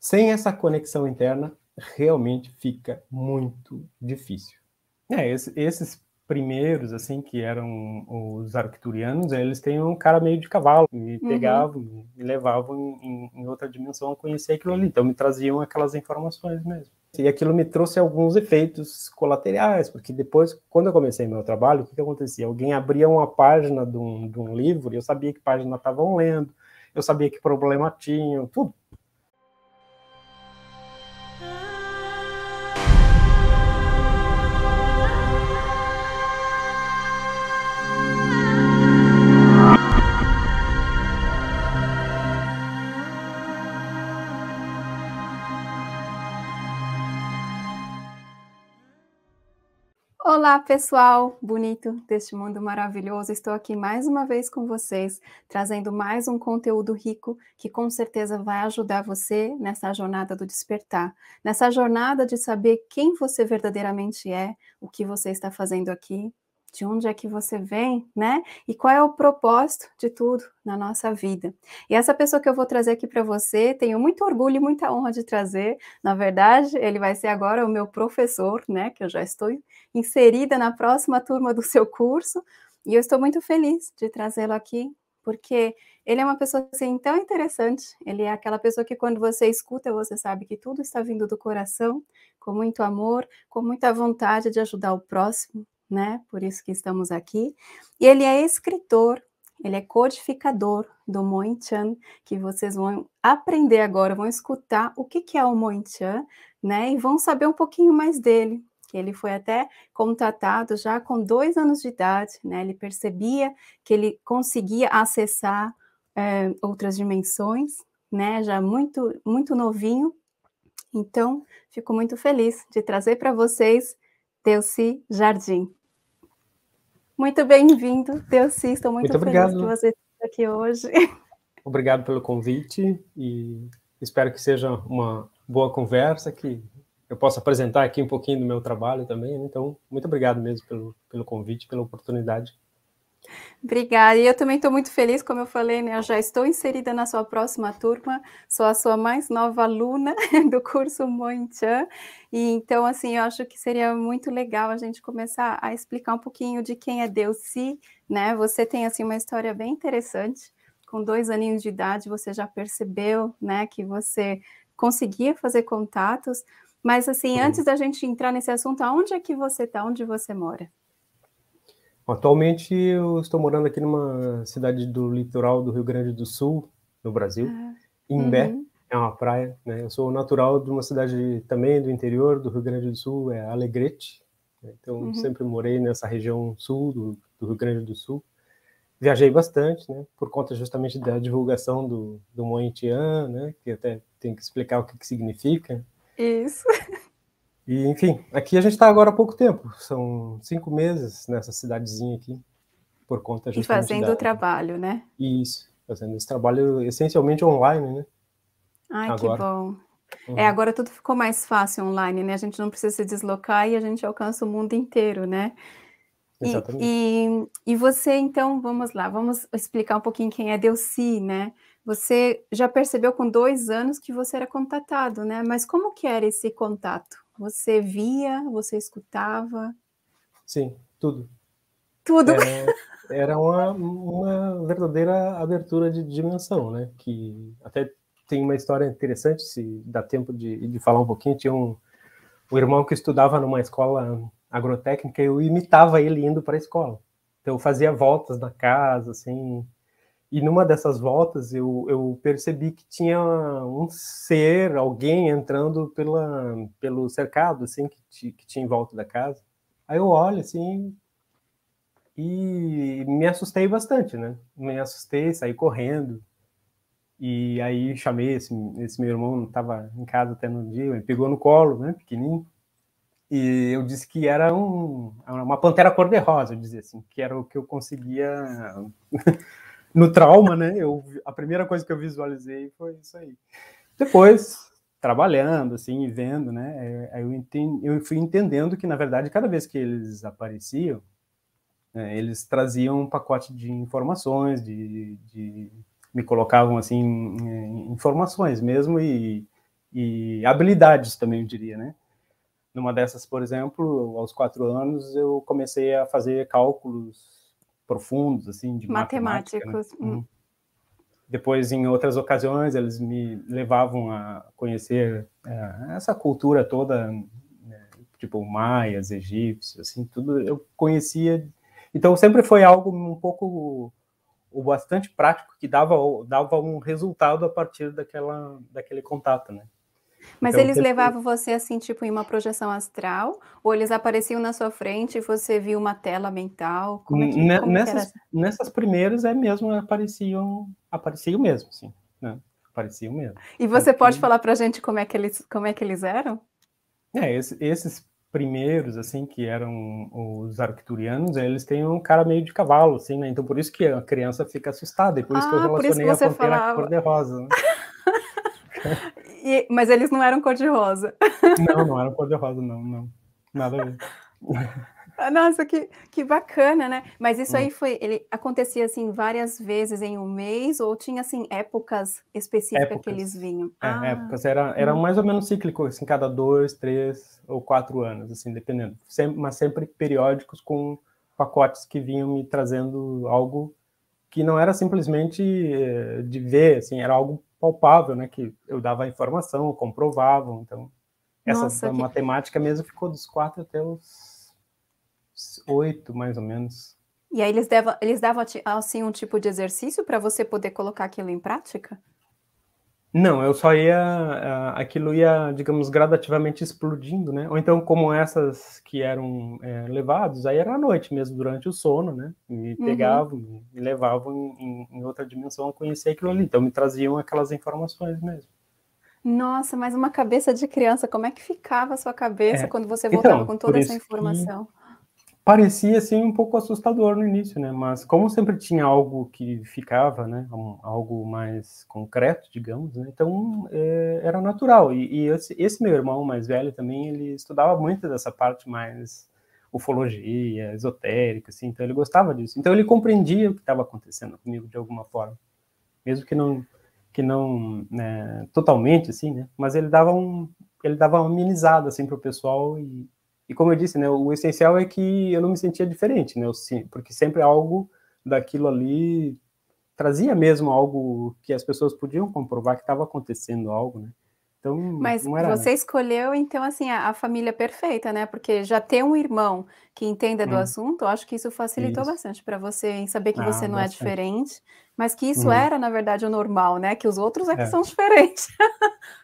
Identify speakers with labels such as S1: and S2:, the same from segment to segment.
S1: Sem essa conexão interna, realmente fica muito difícil. É, esse, esses primeiros, assim, que eram os arcturianos, eles têm um cara meio de cavalo, me uhum. pegavam, uhum. me levavam em, em, outra dimensão a conhecer aquilo ali, então me traziam aquelas informações mesmo. E aquilo me trouxe alguns efeitos colaterais, porque depois, quando eu comecei meu trabalho, o que, que acontecia? Alguém abria uma página de um, de um livro e eu sabia que página estavam lendo, eu sabia que problema tinham, tudo,
S2: Olá, pessoal bonito deste mundo maravilhoso. Estou aqui mais uma vez com vocês, trazendo mais um conteúdo rico que com certeza vai ajudar você nessa jornada do despertar, nessa jornada de saber quem você verdadeiramente é, o que você está fazendo aqui de onde é que você vem, né? E qual é o propósito de tudo na nossa vida. E essa pessoa que eu vou trazer aqui para você, tenho muito orgulho e muita honra de trazer. Na verdade, ele vai ser agora o meu professor, né? Que eu já estou inserida na próxima turma do seu curso. E eu estou muito feliz de trazê-lo aqui, porque ele é uma pessoa assim tão interessante. Ele é aquela pessoa que quando você escuta, você sabe que tudo está vindo do coração, com muito amor, com muita vontade de ajudar o próximo, né? Por isso que estamos aqui. E ele é escritor, ele é codificador do Moinchan, que vocês vão aprender agora, vão escutar o que, que é o Moinchan, né? E vão saber um pouquinho mais dele. Ele foi até contatado já com dois anos de idade, né? Ele percebia que ele conseguia acessar é, outras dimensões, né? Já muito, muito novinho. Então, fico muito feliz de trazer para vocês Delci Jardim. Muito bem-vindo, Delci. Estou muito, muito feliz que você esteja aqui hoje.
S1: Obrigado pelo convite e espero que seja uma boa conversa, que eu possa apresentar aqui um pouquinho do meu trabalho também. Né? Então, muito obrigado mesmo pelo, pelo convite, pela oportunidade.
S2: Obrigada. E eu também estou muito feliz, como eu falei, né? Eu já estou inserida na sua próxima turma, sou a sua mais nova aluna do curso Moinchan. E então, assim, eu acho que seria muito legal a gente começar a explicar um pouquinho de quem é Deus, se, né? Você tem, assim, uma história bem interessante. Com dois aninhos de idade, você já percebeu, né, que você conseguia fazer contatos. Mas, assim, uhum. antes da gente entrar nesse assunto, aonde é que você está? Onde você mora?
S1: Atualmente eu estou morando aqui numa cidade do litoral do Rio Grande do Sul, no Brasil, ah, Imbé, uhum. é uma praia, né? Eu sou natural de uma cidade também do interior do Rio Grande do Sul, é Alegrete. Né? Então uhum. sempre morei nessa região sul do, do, Rio Grande do Sul. Viajei bastante, né? Por conta justamente da divulgação do, do Moentian, né? Que até tem que explicar o que, que significa.
S3: Isso.
S1: E, enfim, aqui a gente está agora há pouco tempo, são cinco meses nessa cidadezinha aqui, por conta de E fazendo da... o
S2: trabalho, né?
S1: Isso, fazendo esse trabalho essencialmente online, né?
S2: Ai, agora. que bom. Uhum. É, agora tudo ficou mais fácil online, né? A gente não precisa se deslocar e a gente alcança o mundo inteiro, né? Exatamente. E, e, e você, então, vamos lá, vamos explicar um pouquinho quem é Delci, né? Você já percebeu com dois anos que você era contatado, né? Mas como que era esse contato? Você via, você escutava?
S1: Sim, tudo. Tudo. era uma, uma verdadeira abertura de dimensão, né? Que até tem uma história interessante, se dá tempo de, de falar um pouquinho. Tinha um, um irmão que estudava numa escola agrotécnica e eu imitava ele indo para a escola. Então eu fazia voltas na casa, assim, e numa dessas voltas eu, eu percebi que tinha um ser, alguém entrando pela, pelo cercado assim que, que tinha em volta da casa. Aí eu olho assim e me assustei bastante, né? Me assustei, saí correndo. E aí chamei esse, esse meu irmão, não estava em casa até no dia, ele pegou no colo, né, pequenininho. E eu disse que era um, uma pantera cor-de-rosa, eu dizia assim, que era o que eu conseguia no trauma, né? Eu, a primeira coisa que eu visualizei foi isso aí. Depois, trabalhando, assim, e vendo, né? É, eu, entendi, eu fui entendendo que, na verdade, cada vez que eles apareciam, né, eles traziam um pacote de informações, de, de me colocavam, assim, informações mesmo e, e habilidades também, eu diria, né? Numa dessas, por exemplo, aos quatro anos, eu comecei a fazer cálculos profundos, assim, de matemáticos. Matemática, né? hum. Então, depois, em outras ocasiões, eles me levavam a conhecer é, essa cultura toda, né? tipo maias, egípcios, assim, tudo eu conhecia. Então, sempre foi algo um pouco o bastante prático que dava dava um resultado a partir daquela daquele contato, né? Mas então, eles levavam
S2: você assim, tipo, em uma projeção astral? Ou eles apareciam na sua frente e você viu uma tela mental? Como é que, como nessas,
S1: nessas primeiras é mesmo, apareciam, apareciam mesmo, sim. Né? Apareciam mesmo. E você então, pode que...
S2: falar pra gente como é que eles, como é que eles eram?
S1: É, esse, esses primeiros, assim, que eram os arcturianos, eles têm um cara meio de cavalo, assim, né? Então por isso que a criança fica assustada, e por isso ah, que eu ah, relacionei a falava. cor-de-rosa. Né?
S2: E, mas eles não eram cor-de-rosa.
S1: Não, não eram cor-de-rosa, não, não. Nada a ver.
S2: Ah, nossa, que, que bacana, né? Mas isso aí hum. foi, ele acontecia assim várias vezes em um mês ou tinha assim épocas específicas épocas. que eles vinham?
S1: É, ah. épocas. Era, era mais ou menos cíclico, assim, cada dois, três ou quatro anos, assim, dependendo. Sem, mas sempre periódicos com pacotes que vinham me trazendo algo que não era simplesmente eh, de ver, assim, era algo palpável, né? Que eu dava a informação, eu comprovava. Então, essa Nossa, matemática mesmo ficou dos quatro até os oito, mais ou menos.
S2: E aí eles davam, eles davam assim um tipo de exercício para você poder colocar aquilo em prática?
S1: Não, eu só ia. Ah, aquilo ia, digamos, gradativamente explodindo, né? Ou então, como essas que eram é, levados, aí era à noite mesmo, durante o sono, né? Me uhum. pegavam, uhum. me levavam em, em outra dimensão, a conhecer aquilo ali. Então, me traziam aquelas informações mesmo.
S2: Nossa, mas uma cabeça de criança, como é que ficava a sua cabeça é, quando você então, voltava então, com toda essa informação? Que
S1: parecia assim um pouco assustador no início, né? Mas como sempre tinha algo que ficava, né? Um, algo mais concreto, digamos, né? Então é, era natural. E, e esse, esse, meu irmão mais velho também ele estudava muito dessa parte mais ufologia, esotérica, assim. Então ele gostava disso. Então ele compreendia o que estava acontecendo comigo de alguma forma, mesmo que não que não né, totalmente assim, né? Mas ele dava um ele dava uma amenizada assim para o pessoal e, e como eu disse, né, o essencial é que eu não me sentia diferente, né, eu, porque sempre algo daquilo ali trazia mesmo algo que as pessoas podiam comprovar que estava acontecendo algo, né. Então, Mas era... Né. você
S2: escolheu, então, assim, a, a, família perfeita, né? Porque já ter um irmão que entenda do hum. assunto, eu acho que isso facilitou isso. bastante para você em saber que ah, você não é bastante. é diferente, mas que isso hum. era, na verdade, o normal, né? Que os outros é que é. são diferentes.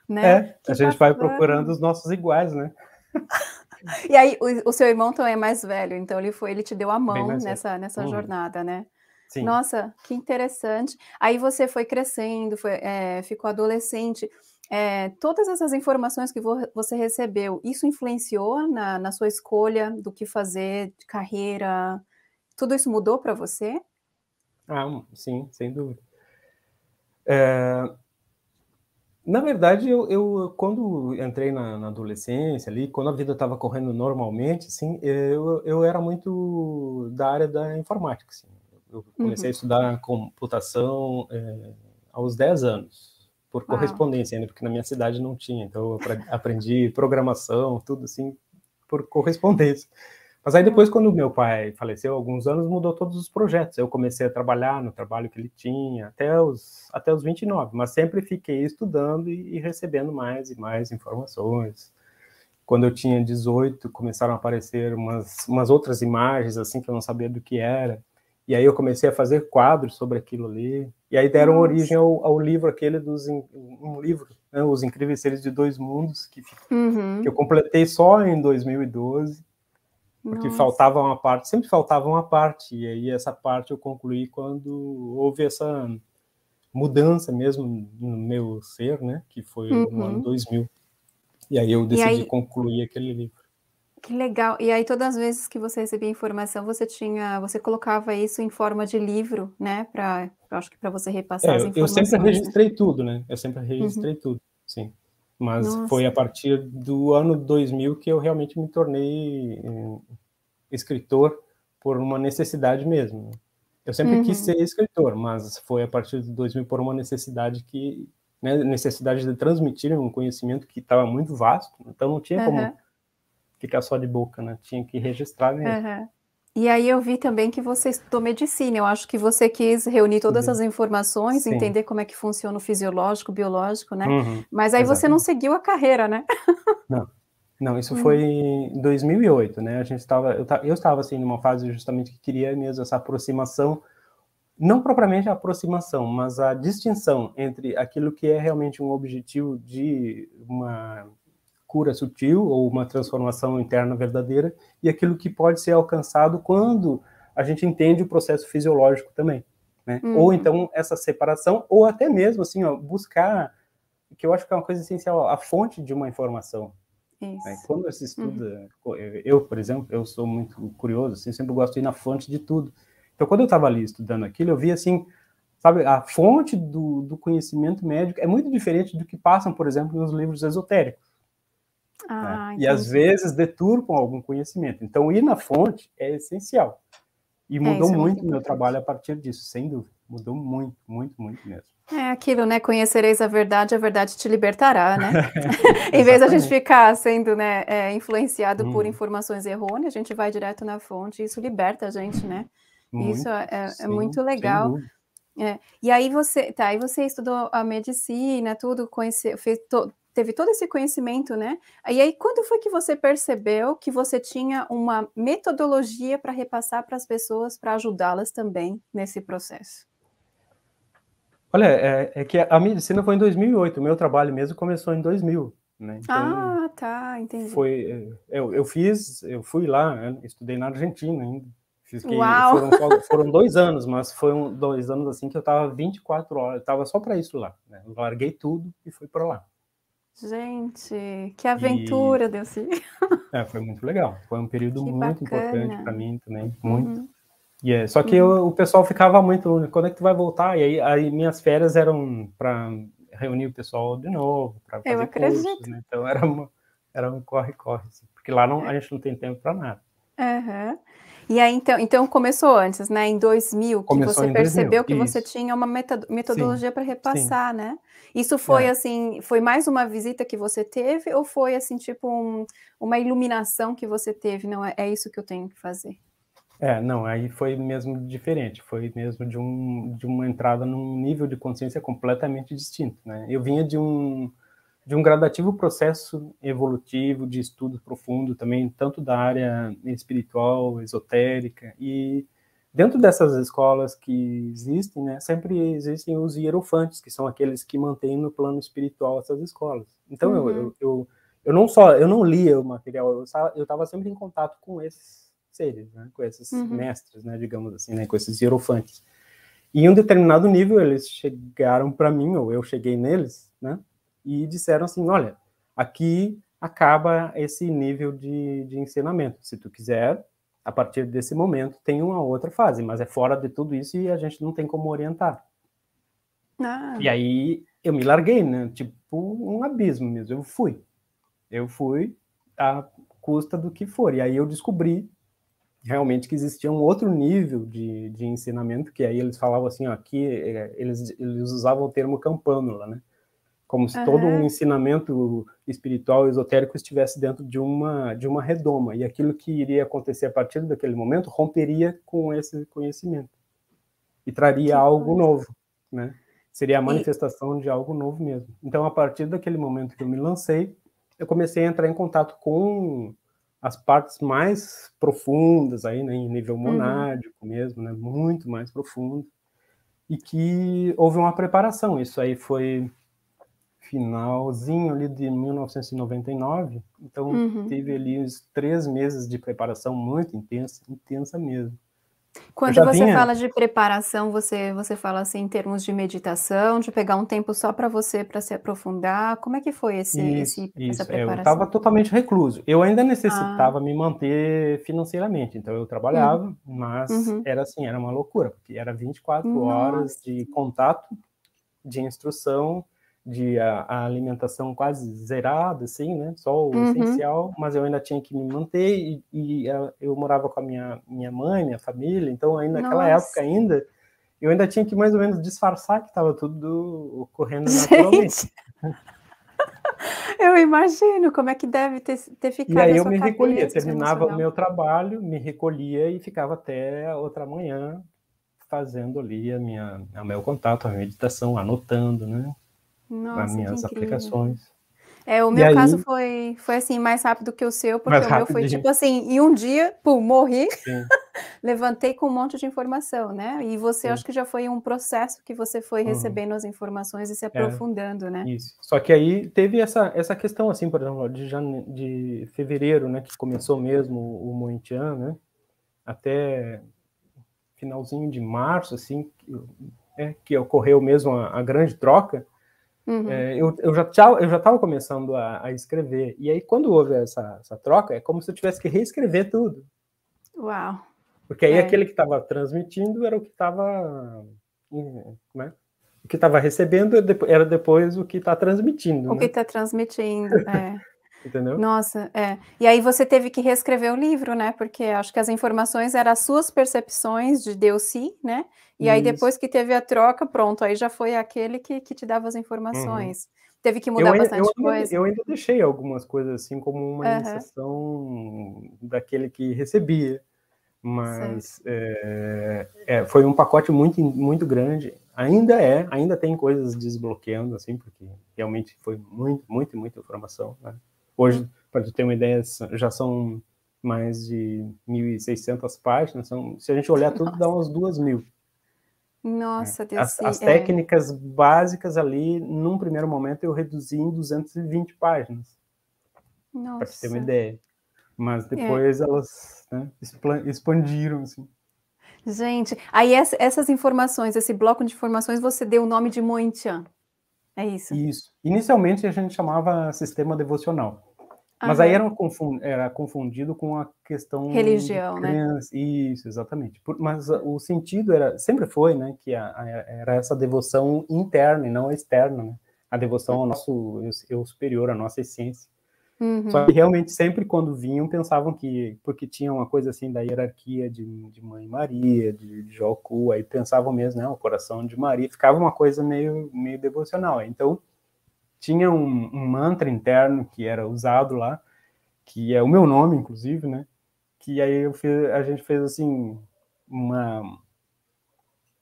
S2: né? É, a gente vai procurando os
S1: nossos iguais, né?
S2: E aí, o, o, seu irmão também é mais velho, então ele foi, ele te deu a mão nessa, nessa uhum. jornada, né? Sim. Nossa, que interessante. Aí você foi crescendo, foi, é, ficou adolescente. É, todas essas informações que vo você recebeu, isso influenciou na, na sua escolha do que fazer, de carreira? Tudo isso mudou para você?
S1: Ah, hum, sim, sem dúvida. É, na verdade, eu, eu quando entrei na, na, adolescência ali, quando a vida estava correndo normalmente, assim, eu, eu era muito da área da informática, assim. Eu comecei uhum. a estudar computação é, aos 10 anos, por Uau. correspondência ainda, porque na minha cidade não tinha. Então, eu aprendi programação, tudo assim, por correspondência. Mas aí depois, quando meu pai faleceu, alguns anos, mudou todos os projetos. Eu comecei a trabalhar no trabalho que ele tinha, até os, até os 29, mas sempre fiquei estudando e, e recebendo mais e mais informações. Quando eu tinha 18, começaram a aparecer umas, umas outras imagens, assim, que eu não sabia do que era. E aí eu comecei a fazer quadros sobre aquilo ali. E aí deram Nossa. origem ao, ao, livro aquele dos um livro, né, Os Incríveis Seres de Dois Mundos, que, uhum. que eu completei só em 2012 porque Nossa. faltava uma parte, sempre faltava uma parte, e aí essa parte eu concluí quando houve essa mudança mesmo no meu ser, né, que foi uhum. no ano 2000. Uhum. E aí eu decidi aí... concluir aquele livro.
S2: Que legal. E aí todas as vezes que você recebia informação, você tinha, você colocava isso em forma de livro, né, para acho que para você repassar é, as informações. Eu sempre né? registrei
S1: né? tudo, né? Eu sempre registrei uhum. tudo. Sim. Mas Nossa. foi a partir do ano 2000 que eu realmente me tornei hum, escritor por uma necessidade mesmo. Eu sempre uhum. quis ser escritor, mas foi a partir de 2000 por uma necessidade que né, necessidade de transmitir um conhecimento que estava muito vasto, então não tinha como uhum. ficar só de boca, né? Tinha que registrar mesmo.
S2: Uhum. E aí eu vi também que você estudou medicina. Eu acho que você quis reunir todas uhum. as informações, Sim. entender como é que funciona o fisiológico, o biológico, né? Uhum, Mas aí exatamente. você não seguiu a carreira, né?
S1: Não. Não, isso uhum. foi em 2008, né? A gente estava, eu, eu estava assim numa fase justamente que queria mesmo essa aproximação, não propriamente a aproximação, mas a distinção entre aquilo que é realmente um objetivo de uma cura sutil ou uma transformação interna verdadeira e aquilo que pode ser alcançado quando a gente entende o processo fisiológico também, né? Uhum. Ou então essa separação ou até mesmo assim, ó, buscar que eu acho que é uma coisa essencial, a fonte de uma informação. Né? Quando se estuda, uhum. é, eu, por exemplo, eu sou muito curioso, assim, sempre gosto de ir na fonte de tudo. Então, quando eu estava ali estudando aquilo, eu vi assim, sabe, a fonte do, do conhecimento médico é muito diferente do que passam, por exemplo, nos livros esotéricos.
S3: Né? Ah, né? E às
S1: vezes deturpam algum conhecimento. Então, ir na fonte é essencial. E é, mudou é, muito o meu trabalho a partir disso, sem dúvida. Mudou muito,
S3: muito, muito mesmo.
S2: É aquilo, né? Conhecereis a verdade, a verdade te libertará, né? em vez da gente ficar sendo né, é, influenciado hum. por uhum. informações errôneas, a gente vai direto na fonte e isso liberta a gente, né? Muito, isso é, é, sim, é, muito legal. É. E aí você, tá, aí você estudou a medicina, tudo, conheceu fez to, teve todo esse conhecimento, né? E aí, quando foi que você percebeu que você tinha uma metodologia para repassar para as pessoas, para ajudá-las também nesse processo?
S1: Olha, é, é, que a medicina foi em 2008, o meu trabalho mesmo começou em 2000, né? Então, ah,
S2: tá, entendi.
S1: Foi, é, eu, eu fiz, eu fui lá, eu estudei na Argentina ainda. Fiz que Uau. Foram, foram, dois anos, mas foram dois anos assim que eu estava 24 horas, estava tava só para isso lá. Né? larguei tudo e fui para lá.
S2: Gente, que aventura, e... Delci!
S1: É, foi muito legal. Foi um período que muito bacana. importante para mim também, uhum. muito. Uhum. Yeah. É, só que uhum. eu, o pessoal ficava muito, quando é que tu vai voltar? E aí, aí minhas férias eram para reunir o pessoal de novo, para fazer eu acredito. cursos, né? Então era, uma, era um corre-corre, assim, porque lá não, a gente não tem tempo para nada.
S2: Uhum. E aí, então, então começou antes, né? Em 2000, que começou você percebeu 2000, que isso. você tinha uma metodologia para repassar, sim. né? Isso foi é. assim, foi mais uma visita que você teve ou foi assim, tipo, um, uma iluminação que você teve? Não, é, é isso que eu tenho que fazer.
S1: É, não, aí foi mesmo diferente, foi mesmo de, um, de uma entrada num nível de consciência completamente distinto, né? Eu vinha de um, de um gradativo processo evolutivo de estudo profundo também, tanto da área espiritual, esotérica, e dentro dessas escolas que existem, né, sempre existem os hierofantes, que são aqueles que mantêm no plano espiritual essas escolas. Então, uhum. eu, eu, eu, não só, eu não lia o material, eu estava sempre em contato com esses seres, né, com esses uhum. mestres, né, digamos assim, né, com esses hierofantes. E em um determinado nível, eles chegaram para mim, ou eu cheguei neles, né, e disseram assim: olha, aqui acaba esse nível de, de ensinamento. Se tu quiser, a partir desse momento tem uma outra fase, mas é fora de tudo isso e a gente não tem como orientar. Ah. E aí eu me larguei, né? Tipo um abismo mesmo. Eu fui. Eu fui à custa do que for. E aí eu descobri realmente que existia um outro nível de, de ensinamento, que aí eles falavam assim, ó, aqui é, eles, eles usavam o termo campânula, né? como se uhum. todo um ensinamento espiritual esotérico estivesse dentro de uma de uma redoma e aquilo que iria acontecer a partir daquele momento romperia com esse conhecimento e traria que algo coisa. novo, né? Seria a manifestação e... de algo novo mesmo. Então, a partir daquele momento que eu me lancei, eu comecei a entrar em contato com as partes mais profundas aí, né, em nível uhum. monádico uhum. mesmo, né, muito mais profundo, e que houve uma preparação. Isso aí foi finalzinho ali de 1999, então uhum. teve ali uns três meses de preparação muito intensa, intensa mesmo. Quando você vinha... fala de
S2: preparação, você, você fala assim em termos de meditação, de pegar um tempo só para você, para se aprofundar. Como é que foi esse, isso, esse isso. É, essa preparação? eu estava
S1: totalmente recluso. Eu ainda necessitava ah. me manter financeiramente, então eu uhum. trabalhava, uhum. mas uhum. era assim, era uma loucura, porque era 24 Nossa. horas de contato, de instrução, de a, a, alimentação quase zerada, assim, né? Só o uhum. essencial, mas eu ainda tinha que me manter e, e eu, eh, eu morava com a minha, minha mãe, minha família, então ainda naquela época ainda, eu ainda tinha que mais ou menos disfarçar que estava tudo ocorrendo naturalmente.
S3: eu
S2: imagino como é que deve ter, ter ficado. E aí eu me recolhia, terminava o meu
S1: trabalho, me recolhia e ficava até outra manhã fazendo ali a minha, o meu contato, a minha meditação, anotando, né? Nossa, nas minhas aplicações.
S2: É, o meu e caso aí... foi, foi assim, mais rápido que o seu, porque mais o meu foi de... tipo assim, e um dia, pum, morri, levantei com um monte de informação, né? E você Sim. acho que já foi um processo que você foi uhum. recebendo as informações e se é. aprofundando, é, né? Isso.
S1: Só que aí teve essa, essa questão, assim, por exemplo, de, jane... de fevereiro, né? Que começou mesmo o Mointian, né? Até finalzinho de março, assim, que, é, que ocorreu mesmo a, a grande troca Uhum. É, eu, eu, já eu já estava começando a, a, escrever. E aí, quando houve essa, essa, troca, é como se eu tivesse que reescrever tudo. Uau! Porque aí é. aquele que estava transmitindo era o que estava. Né? O que estava recebendo era depois o que está transmitindo. O né? que está
S2: transmitindo, é. entendeu? Nossa, é. E aí você teve que reescrever o livro, né? Porque acho que as informações eram as suas percepções de deus sim, né? E Isso. aí depois que teve a troca, pronto, aí já foi aquele que, que te dava as informações. Uhum. Teve que mudar ainda, bastante eu coisa. eu
S3: ainda
S1: deixei algumas coisas assim como uma uhum. iniciação daquele que recebia. Mas é, é, foi um pacote muito, muito grande. Ainda é, ainda tem coisas desbloqueando, assim, porque realmente foi muito, muito, muita informação, né? Hoje, para tu ter uma ideia, já são mais de 1.600 páginas. São, se a gente olhar tudo, Nossa. dá umas 2.000.
S2: Nossa, Deus é. as, as é.
S1: técnicas básicas ali, num primeiro momento, eu reduzi em 220 páginas. Para ter uma ideia. Mas é. depois é. elas né, expandiram, assim.
S2: Gente, aí essas informações, esse bloco de informações, você deu o nome de Mointian. É isso?
S1: Isso. Inicialmente a gente chamava sistema devocional. Mas aí era, confund, era, confundido com a questão religião, né? Isso, exatamente. Por, mas o sentido era sempre foi, né, que a, a, era essa devoção interna e não externa, né? A devoção ao nosso eu, superior, à nossa essência. Uhum. Só que realmente sempre quando vinham pensavam que porque tinha uma coisa assim da hierarquia de, de Mãe Maria, de, de aí pensavam mesmo, né, o coração de Maria, ficava uma coisa meio meio devocional. Então tinha um, um, mantra interno que era usado lá, que é o meu nome, inclusive, né? Que aí fiz, a gente fez assim uma,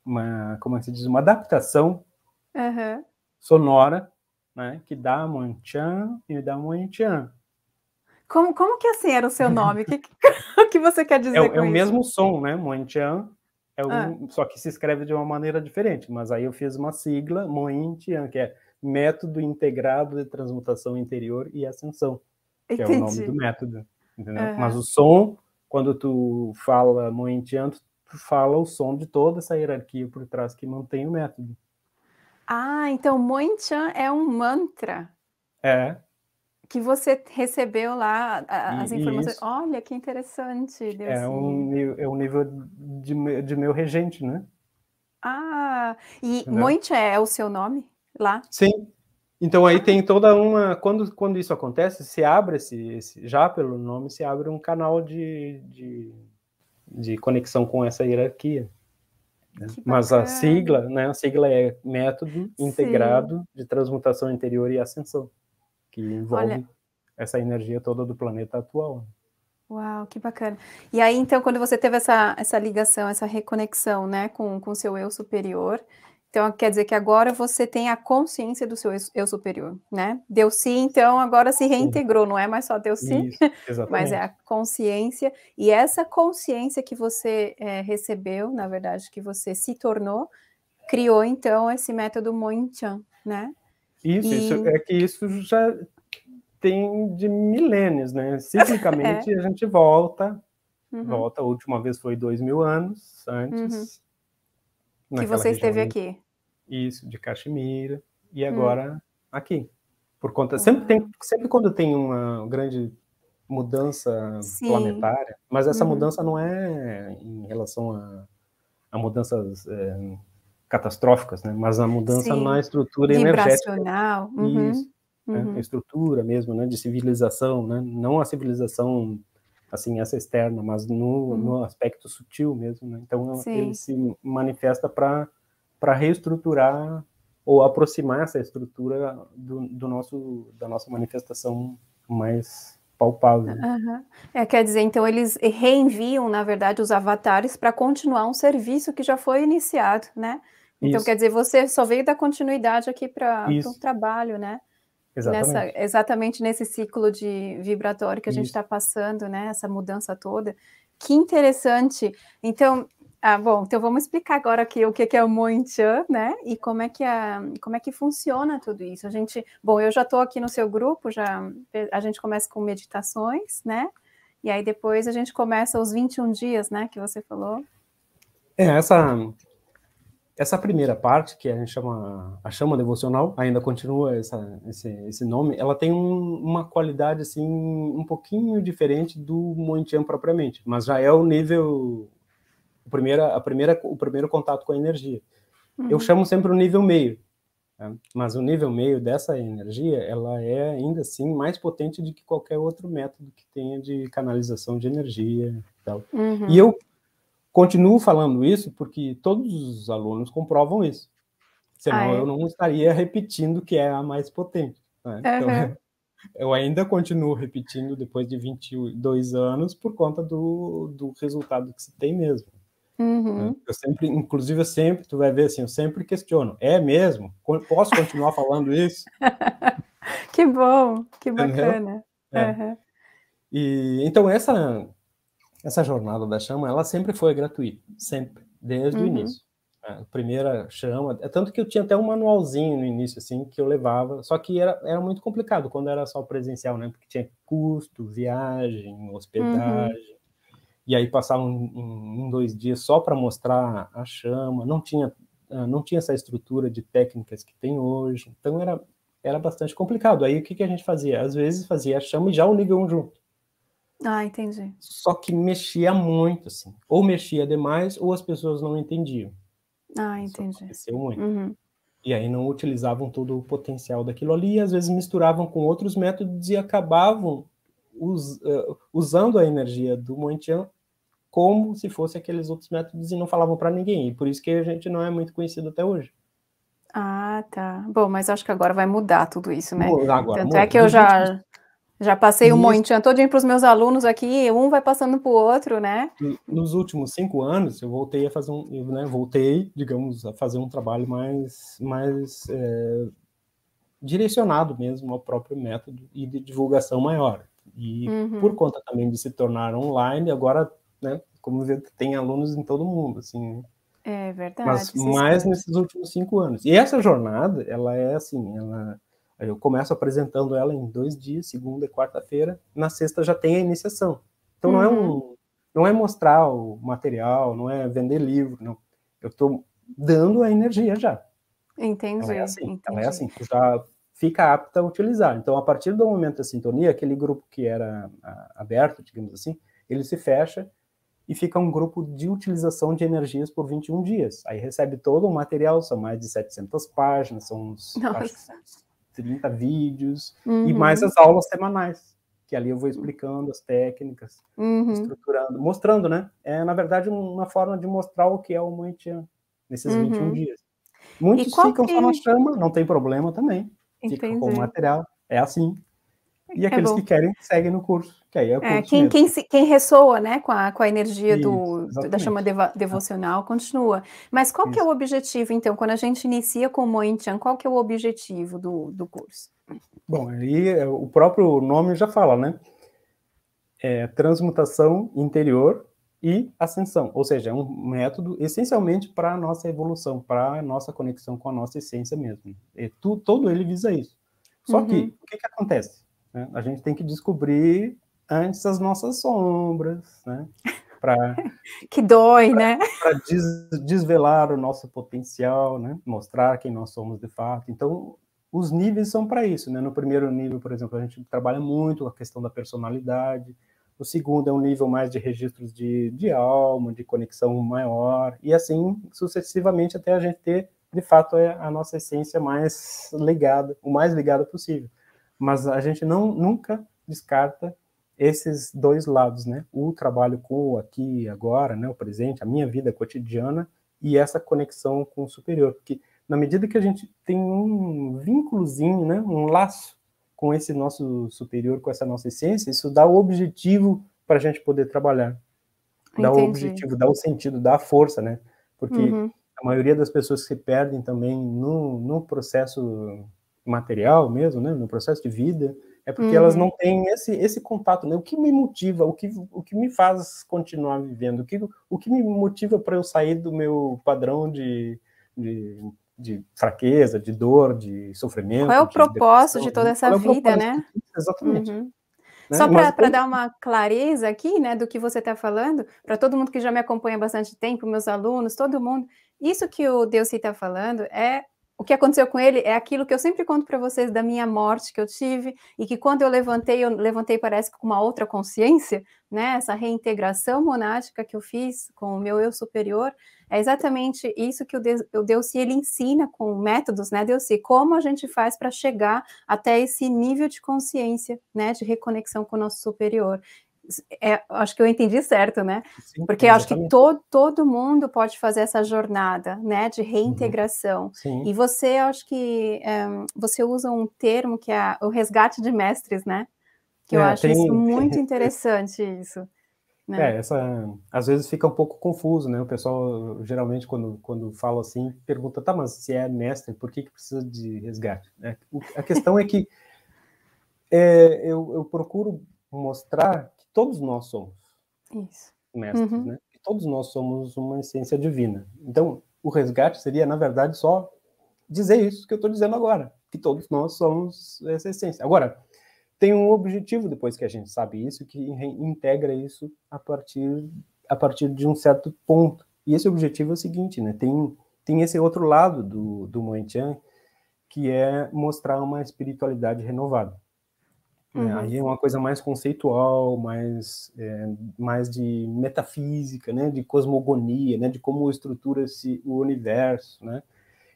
S1: uma como é que se diz, uma adaptação uhum. sonora, né? Que dá Monchan e dá Monchan.
S2: Como, como que assim era o seu nome? O que, que você quer dizer? É, é o mesmo
S1: som, né? Monchan é um, ah. só que se escreve de uma maneira diferente. Mas aí eu fiz uma sigla, Mointian, que é método integrado de transmutação interior e ascensão, que Entendi. é o nome do método. Uhum. Mas o som, quando tu fala moentianto, tu fala o som de toda essa hierarquia por trás que mantém o método.
S2: Ah, então moentian é um mantra. É. Que você recebeu lá as e, informações. Isso. Olha que interessante. É um,
S1: é um nível de, de meu regente, né?
S2: Ah, e Moentian é o seu nome? lá.
S1: Sim. Então aí tem toda uma. Quando, quando isso acontece, se abre esse, esse já pelo nome, se abre um canal de, de, de conexão com essa hierarquia. Né? Mas a sigla, né? A sigla é método integrado Sim. de transmutação interior e ascensão, que envolve Olha. essa energia toda do planeta atual.
S2: Uau, que bacana. E aí, então, quando você teve essa, essa ligação, essa reconexão, né, com o seu eu superior, então, quer dizer que agora você tem a consciência do seu eu superior, né? Deu sim, então agora se reintegrou, não é mais só deu sim, Isso,
S3: mas é a
S2: consciência. E essa consciência que você é, recebeu, na verdade, que você se tornou, criou então esse método Moinchan, né? Isso,
S1: e... isso, é que isso já tem de milênios, né? Ciclicamente é. a gente volta, uhum. volta, a última vez foi dois mil anos antes. Uhum. Que você esteve aqui. Isso, de Caxemira. E hum. agora hum. aqui. Por conta. Ah. Sempre, tem, sempre quando tem uma grande mudança Sim. planetária, mas essa hum. mudança não é em relação a, a mudanças é, catastróficas, né? mas a mudança Sim. na estrutura
S2: Vibracional. energética. Uhum. Isso, né? uhum. Né? A
S1: estrutura mesmo, né? de civilização, né? não a civilização assim essa externa, mas no, uhum. no aspecto sutil mesmo. Né? Então Sim. ele se manifesta para para reestruturar ou aproximar essa estrutura do, do, nosso da nossa manifestação mais palpável.
S2: Uhum. É, quer dizer, então eles reenviam, na verdade, os avatares para continuar um serviço que já foi iniciado, né? Então, Isso. quer dizer, você só veio da continuidade aqui para o trabalho, né? Exatamente. Nessa, exatamente nesse ciclo de vibratório que a Isso. gente está passando, né? Essa mudança toda. Que interessante. Então, ah, bom, então vamos explicar agora aqui o que é o Moinchan, né? E como é que a, como é que funciona tudo isso. A gente, bom, eu já estou aqui no seu grupo, já a gente começa com meditações, né? E aí depois a gente começa os 21 dias, né, que você falou.
S1: É, essa essa primeira parte, que a gente chama a chama devocional, ainda continua essa, esse, esse nome, ela tem um, uma qualidade assim um pouquinho diferente do Moinchan propriamente, mas já é o nível o primeiro, a primeira, o primeiro contato com a energia. Uhum. Eu chamo sempre o nível meio, né? mas o nível meio dessa energia, ela é ainda assim mais potente do que qualquer outro método que tenha de canalização de energia e tal. Uhum. E eu continuo falando isso porque todos os alunos comprovam isso. Senão Ai. Ah, é? eu não estaria repetindo que é a mais potente. Né? Então, eu ainda continuo repetindo depois de 22 anos por conta do, do resultado que se tem mesmo. Uhum. Né? Eu sempre, inclusive, eu sempre, tu vai ver assim, eu sempre questiono. É mesmo? Posso continuar falando isso?
S2: que bom, que
S1: bacana. É. Uhum. E então essa essa jornada da chama, ela sempre foi gratuita, sempre, desde uhum. o início. A primeira chama, é tanto que eu tinha até um manualzinho no início assim que eu levava, só que era, era muito complicado quando era só presencial, né? Porque tinha custo, viagem, uhum. hospedagem e aí passavam um, um dois dias só para mostrar a chama, não tinha, ah, não tinha essa estrutura de técnicas que tem hoje, então era, era bastante complicado. Aí o que, que a gente fazia? Às vezes fazia a chama e já unia um junto.
S2: Ah, entendi.
S1: Só que mexia muito, assim. Ou mexia demais, ou as pessoas não entendiam.
S3: Ah, entendi. Isso aconteceu muito. Uhum.
S1: E aí não utilizavam todo o potencial daquilo ali, e às vezes misturavam com outros métodos e acabavam us, uh, usando a energia do Moentian como se fosse aqueles outros métodos e não falavam para ninguém. E por isso que a gente não é muito conhecido até hoje.
S2: Ah, tá. Bom, mas acho que agora vai mudar tudo isso, né? Agora, Tanto é que eu já, já passei um monte, estou indo para os meus alunos aqui, um vai passando para o outro, né?
S3: Nos
S1: últimos cinco anos, eu voltei a fazer um, né, voltei, digamos, a fazer um trabalho mais, mais é, direcionado mesmo ao próprio método e de divulgação maior. E uhum. por conta também de se tornar online, agora né? Como vê, tem alunos em todo mundo, assim. Né?
S3: É verdade. Mas mais
S1: nesses últimos cinco anos. E essa jornada, ela é assim, ela eu começo apresentando ela em dois dias, segunda e quarta-feira. Na sexta já tem a iniciação. Então uhum. não é uhum. um, não é mostrar o material, não é vender livro, não. Eu estou dando a energia já.
S2: Entendi. Ela é assim, entendi.
S1: Ela é assim, tu já fica apta a utilizar. Então a partir do momento da sintonia, aquele grupo que era aberto, digamos assim, ele se fecha e fica um grupo de utilização de energias por 21 dias. Aí recebe todo o material, são mais de 700 páginas, são uns acho, 30 vídeos, uhum. e mais as aulas semanais, que ali eu vou explicando as técnicas, uhum. estruturando, mostrando, né? É, na verdade, uma forma de mostrar o que é o Moitian nesses uhum. 21 dias. Muitos ficam que... só na chama, não tem problema também. Entendi. Ficam com o material, é assim. E é aqueles é que querem seguem no curso. Que aí é, é curso é quem, quem,
S2: se, quem, ressoa né, com, a, com a energia Isso, do, da chama devocional continua. Mas qual que é o objetivo, então, quando a gente inicia com o Moinchan, qual que é o objetivo do, do curso?
S1: Bom, aí é, o próprio nome já fala, né? É, transmutação interior e ascensão, ou seja, é um método essencialmente para a nossa evolução, para a nossa conexão com a nossa essência mesmo. E tu, todo ele visa isso. Só uhum. que, o que, que acontece? Né? A gente tem que descobrir antes as nossas sombras, né? Pra, que dói, pra, né? Para des, desvelar o nosso potencial, né? Mostrar quem nós somos de fato. Então, os níveis são para isso, né? No primeiro nível, por exemplo, a gente trabalha muito a questão da personalidade. O segundo é um nível mais de registros de, de alma, de conexão maior, e assim sucessivamente até a gente ter, de fato, é a nossa essência mais ligada, o mais ligada possível mas a gente não nunca descarta esses dois lados, né? O trabalho com o aqui e agora, né? O presente, a minha vida cotidiana e essa conexão com o superior, porque na medida que a gente tem um vínculozinho, né? Um laço com esse nosso superior, com essa nossa essência, isso dá o objetivo para a gente poder trabalhar,
S3: dá o objetivo,
S1: dá o sentido, dá a força, né? Porque uhum. a maioria das pessoas se perdem também no, no processo material mesmo, né, no processo de vida, é porque uhum. elas não uhum. têm esse, esse contato, né? O que me motiva, o que, o que me faz continuar vivendo, o que, o que me motiva para eu sair do meu padrão de, de, de, fraqueza, de dor, de sofrimento. Qual é o de propósito de toda essa é vida, né? Exatamente. Uhum. Né? Só para como...
S2: dar uma clareza aqui, né, do que você está falando, para todo mundo que já me acompanha há bastante tempo, meus alunos, todo mundo, isso que o Deus está falando é o que aconteceu com ele é aquilo que eu sempre conto para vocês da minha morte que eu tive e que quando eu levantei, eu levantei parece que com uma outra consciência, né? Essa reintegração monástica que eu fiz com o meu eu superior é exatamente isso que o, de ele ensina com métodos, né, Deus como a gente faz para chegar até esse nível de consciência, né, de reconexão com o nosso superior. É, acho que eu entendi certo, né? Sim, Porque acho que todo, todo mundo pode fazer essa jornada, né, de uhum. reintegração. Uhum. E você, acho que um, eh, você usa um termo que é o resgate de mestres, né?
S1: Que eu é, acho tem... isso
S2: muito interessante isso. Né?
S1: É, essa às vezes fica um pouco confuso, né? O pessoal geralmente quando quando fala assim pergunta, tá, mas se é mestre, por que que precisa de resgate? É, a questão é que é, eu, eu procuro mostrar todos nós somos Isso. mestres, uhum. né? todos nós somos uma essência divina. Então, o resgate seria, na verdade, só dizer isso que eu estou dizendo agora, que todos nós somos essa essência. Agora, tem um objetivo depois que a gente sabe isso, que integra isso a partir, a partir de um certo ponto. E esse objetivo é o seguinte, né? Tem, tem esse outro lado do, do Moentian, que é mostrar uma espiritualidade renovada. Né? Uhum. aí é uma coisa mais conceitual, mais, é, mais de metafísica, né, de cosmogonia, né, de como estrutura-se o universo, né?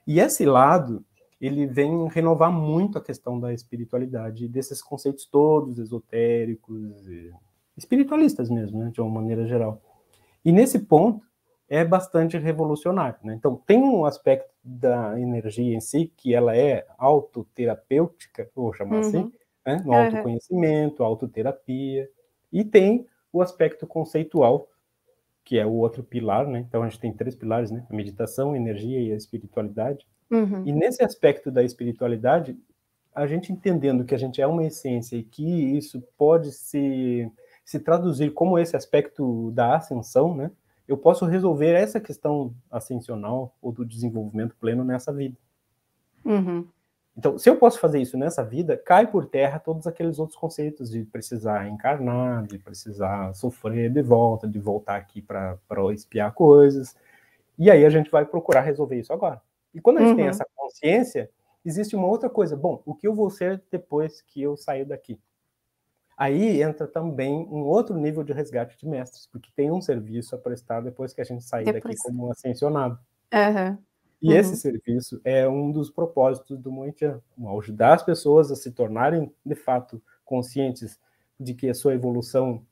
S1: E esse lado, ele vem renovar muito a questão da espiritualidade, desses conceitos todos esotéricos, e espiritualistas mesmo, né, de uma maneira geral. E nesse ponto, é bastante revolucionário. Né? Então, tem um aspecto da energia em si, que ela é autoterapêutica, vou chamar assim, uhum. assim, né? No uhum. autoconhecimento, autoterapia. E tem o aspecto conceitual, que é o outro pilar, né? Então a gente tem três pilares, né? A meditação, a energia e a espiritualidade.
S3: Uhum. E nesse
S1: aspecto da espiritualidade, a gente entendendo que a gente é uma essência e que isso pode se, se traduzir como esse aspecto da ascensão, né? Eu posso resolver essa questão ascensional ou do desenvolvimento pleno nessa vida. Uhum. Então, se eu posso fazer isso nessa vida, cai por terra todos aqueles outros conceitos de precisar encarnar, de precisar sofrer de volta, de voltar aqui para espiar coisas. E aí a gente vai procurar resolver isso agora. E quando a gente uhum. tem essa consciência, existe uma outra coisa. Bom, o que eu vou ser depois que eu sair daqui? Aí entra também um outro nível de resgate de mestres, porque tem um serviço a prestar depois que a gente sair depois... daqui como ascensionado. Uhum. E uhum. esse serviço é um dos propósitos do Moitian, ajudar as pessoas a se tornarem, de fato, conscientes de que a sua evolução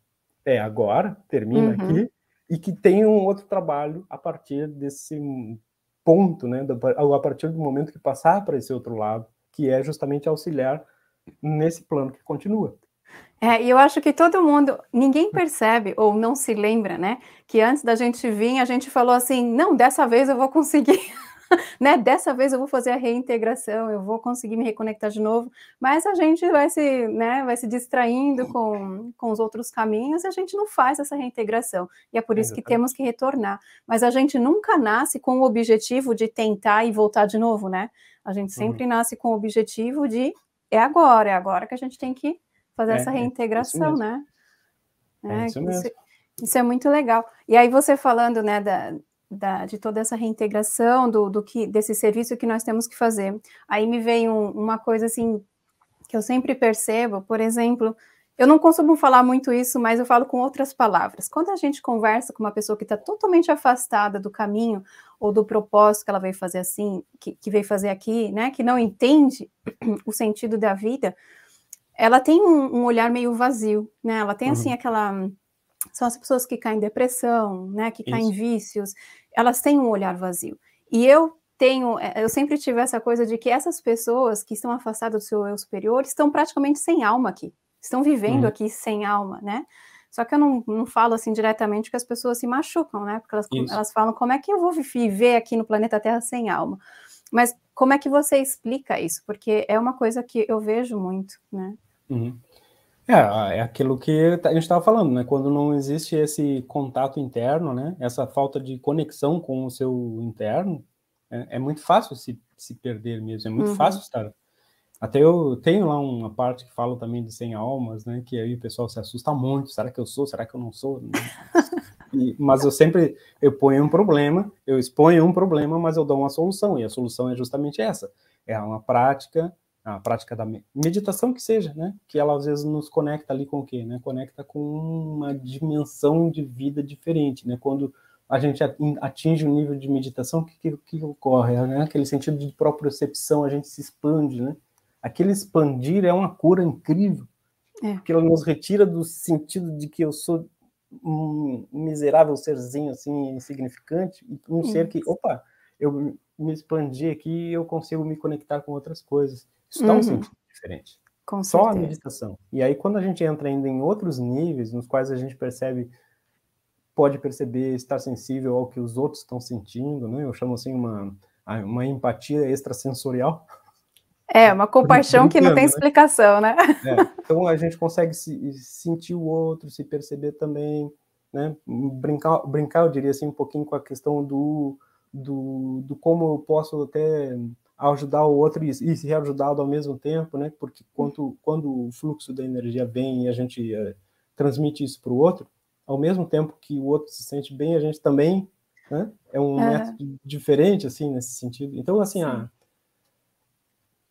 S1: é agora, termina uhum. aqui, e que tem um outro trabalho a partir desse ponto, né, a partir do momento que passar para esse outro lado, que é justamente auxiliar nesse plano que continua.
S2: É, e eu acho que todo mundo, ninguém hum. percebe ou não se lembra, né? Que antes da gente vir, a gente falou assim: não, dessa vez eu vou conseguir. né? Dessa vez eu vou fazer a reintegração, eu vou conseguir me reconectar de novo, mas a gente vai se, né, vai se distraindo com, com os outros caminhos e a gente não faz essa reintegração. E é por isso que temos que retornar. Mas a gente nunca nasce com o objetivo de tentar e voltar de novo, né? A gente uhum. sempre uhum. nasce com o objetivo de é agora, é agora que a gente tem que fazer é, essa é, reintegração, é né? É, isso é, mesmo. Isso, é, isso é muito legal. E aí você falando, né, da, da, de toda essa reintegração do, do que desse serviço que nós temos que fazer. Aí me vem um, uma coisa assim que eu sempre percebo, por exemplo, eu não costumo falar muito isso, mas eu falo com outras palavras. Quando a gente conversa com uma pessoa que está totalmente afastada do caminho ou do propósito que ela veio fazer assim, que, que veio fazer aqui, né, que não entende o sentido da vida, ela tem um, um olhar meio vazio, né? Ela tem assim uhum. aquela são as pessoas que caem em depressão, né, que caem em vícios, elas têm um olhar vazio. E eu tenho, eh, eu sempre tive essa coisa de que essas pessoas que estão afastadas do seu eu superior estão praticamente sem alma aqui, estão vivendo hum. aqui sem alma, né? Só que eu não, não falo assim diretamente que as pessoas se machucam, né? Porque elas, elas falam como é que eu vou viver aqui no planeta Terra sem alma. Mas como é que você explica isso? Porque é uma coisa que eu vejo muito, né?
S3: Uhum.
S1: É, ah, é aquilo que tá, a gente estava falando, né? Quando não existe esse contato interno, né? Essa falta de conexão com o seu interno, é, é muito fácil se, se perder mesmo, é muito uhum. fácil estar. Até eu tenho lá uma parte que falo também de 100 almas, né? Que aí o pessoal se assusta muito. Será que eu sou? Será que eu não sou? E, mas eu sempre eu ponho um problema, eu exponho um problema, mas eu dou uma solução. E a solução é justamente essa: é uma prática a prática da meditação que seja, né? Que ela às vezes nos conecta ali com o quê, né? Conecta com uma dimensão de vida diferente, né? Quando a gente atinge o um nível de meditação, o que, que, que, ocorre? Né? Aquele sentido de propriocepção, a gente se expande, né? Aquele expandir é uma cura incrível, é. porque ela nos retira do sentido de que eu sou um miserável serzinho, assim, insignificante, um Sim. ser que, opa, eu me expandi aqui, e eu consigo me conectar com outras coisas. Isso dá um uhum. sentido diferente. Com Só a meditação. E aí, quando a gente entra ainda em outros níveis, nos quais a gente percebe, pode perceber, estar sensível ao que os outros estão sentindo, né? Eu chamo assim uma, uma empatia extrasensorial.
S2: É, uma compaixão que não tem né? explicação, né? né? É,
S1: então a gente consegue se, sentir o outro, se perceber também, né? Brincar, brincar, eu diria assim, um pouquinho com a questão do, do, do como eu posso até ajudar o outro e, e se ajudado ao mesmo tempo, né? Porque quando, quando o fluxo da energia vem e a gente é, transmite isso para o outro, ao mesmo tempo que o outro se sente bem, a gente também né? é um é. método diferente assim nesse sentido. Então assim, a,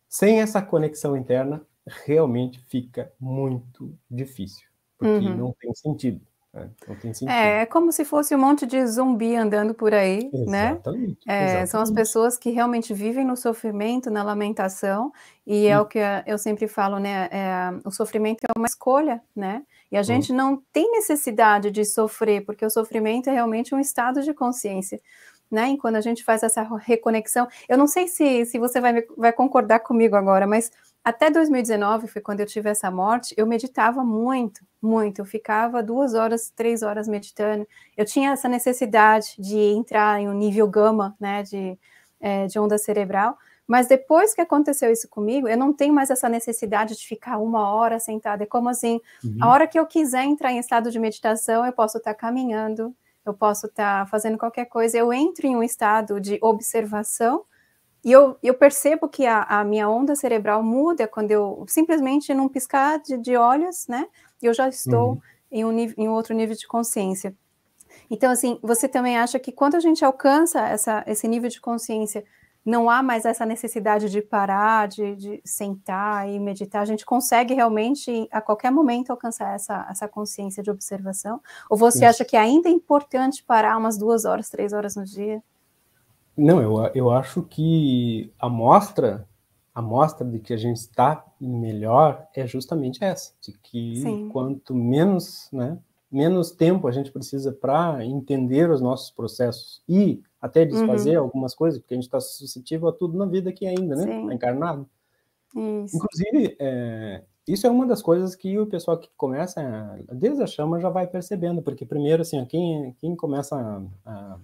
S1: sem essa conexão interna realmente fica muito difícil,
S2: porque uhum. não
S1: tem sentido. É, então
S2: é, é, como se fosse um monte de zumbi andando por aí, exatamente, né? Exatamente.
S3: É, são as
S2: pessoas que realmente vivem no sofrimento, na lamentação, e é Sim. é o que eu sempre falo, né? É, o sofrimento é uma escolha, né? E a gente hum. não tem necessidade de sofrer, porque o sofrimento é realmente um estado de consciência. Né? E quando a gente faz essa reconexão, eu não sei se, se você vai, vai concordar comigo agora, mas até 2019, foi quando eu tive essa morte, eu meditava muito, muito. Eu ficava duas horas, três horas meditando. Eu tinha essa necessidade de entrar em um nível gama, né, de, é, de onda cerebral. Mas depois que aconteceu isso comigo, eu não tenho mais essa necessidade de ficar uma hora sentada. É como assim, uhum. a hora que eu quiser entrar em estado de meditação, eu posso estar tá caminhando, eu posso estar tá fazendo qualquer coisa. Eu entro em um estado de observação e eu, eu percebo que a, a, minha onda cerebral muda quando eu simplesmente num piscar de, de olhos, né? Eu já estou uhum. em, um, em outro nível de consciência. Então, assim, você também acha que quando a gente alcança essa, esse nível de consciência, não há mais essa necessidade de parar, de, de, sentar e meditar. A gente consegue realmente, a qualquer momento, alcançar essa, essa consciência de observação? Ou você Isso. acha que ainda é importante parar umas duas horas, três horas no dia?
S1: Não, eu, eu acho que a mostra, a mostra de que a gente está melhor é justamente essa, de que Sim. quanto menos, né, menos tempo a gente precisa para entender os nossos processos e até desfazer uhum. algumas coisas, porque a gente está suscetível a tudo na vida aqui ainda, né? Sim. Tá encarnado.
S3: Isso. Inclusive,
S1: é, isso é uma das coisas que o pessoal que começa, desde a chama, já vai percebendo, porque primeiro, assim, quem, quem começa a, a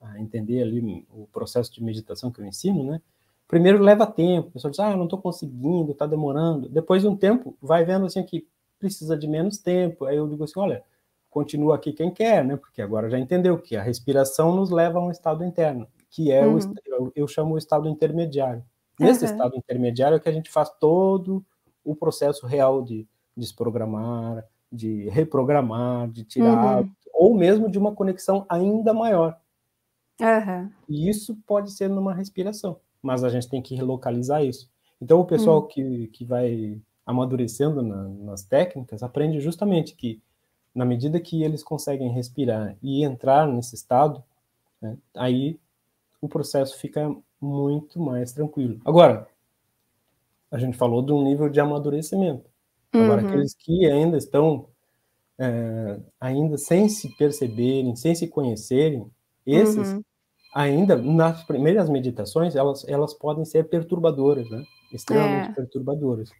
S1: a entender ali o processo de meditação que eu ensino, né? Primeiro leva tempo, a pessoa diz, ah, não estou conseguindo, está demorando. Depois de um tempo, vai vendo assim que precisa de menos tempo. Aí eu digo assim, olha, continua aqui quem quer, né? Porque agora já entendeu que a respiração nos leva a um estado interno, que é uhum. o eu chamo o estado intermediário. Nesse uhum. estado intermediário é que a gente faz todo o processo real de desprogramar, de reprogramar, de tirar, uhum. ou mesmo de uma conexão ainda maior, Uhum. E isso pode ser numa respiração, mas a gente tem que relocalizar isso. Então, o pessoal uhum. que, que vai amadurecendo na, nas técnicas aprende justamente que, na medida que eles conseguem respirar e entrar nesse estado, né, aí o processo fica muito mais tranquilo. Agora, a gente falou de um nível de amadurecimento.
S3: Agora, uhum. aqueles
S1: que ainda estão é, ainda sem se perceberem, sem se conhecerem, esses uhum ainda nas primeiras meditações, elas, elas podem ser perturbadoras, né? Extremamente é. perturbadoras.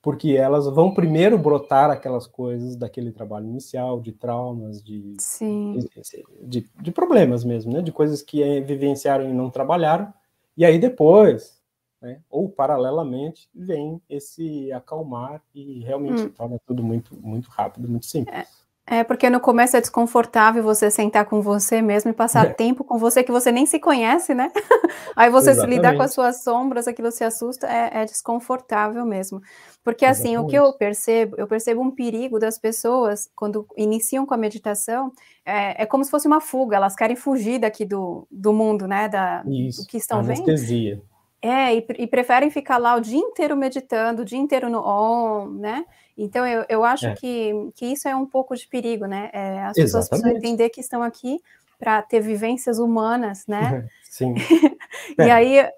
S1: Porque elas vão primeiro brotar aquelas coisas daquele trabalho inicial, de traumas, de, de, de, de, problemas mesmo, né? De coisas que é, vivenciaram e não trabalharam. E aí depois, né? ou paralelamente, vem esse acalmar e realmente hum. torna tudo muito, muito rápido, muito simples. É.
S2: É, porque no começo é desconfortável você sentar com você mesmo e passar é. tempo com você que você nem se conhece, né? Aí você Exatamente. se lidar com as suas sombras, aquilo se assusta, é, é desconfortável mesmo. Porque Exatamente. assim, o que eu percebo, eu percebo um perigo das pessoas quando iniciam com a meditação, é, é como se fosse uma fuga, elas querem fugir daqui do, do mundo, né? Da, Isso, do que estão anestesia. vendo. É, e, e preferem ficar lá o dia inteiro meditando, o dia inteiro no on, né? Então, eu, eu acho é. que, que isso é um pouco de perigo, né? É, as pessoas precisam entender que estão aqui para ter vivências humanas, né?
S3: Sim. e é.
S2: aí,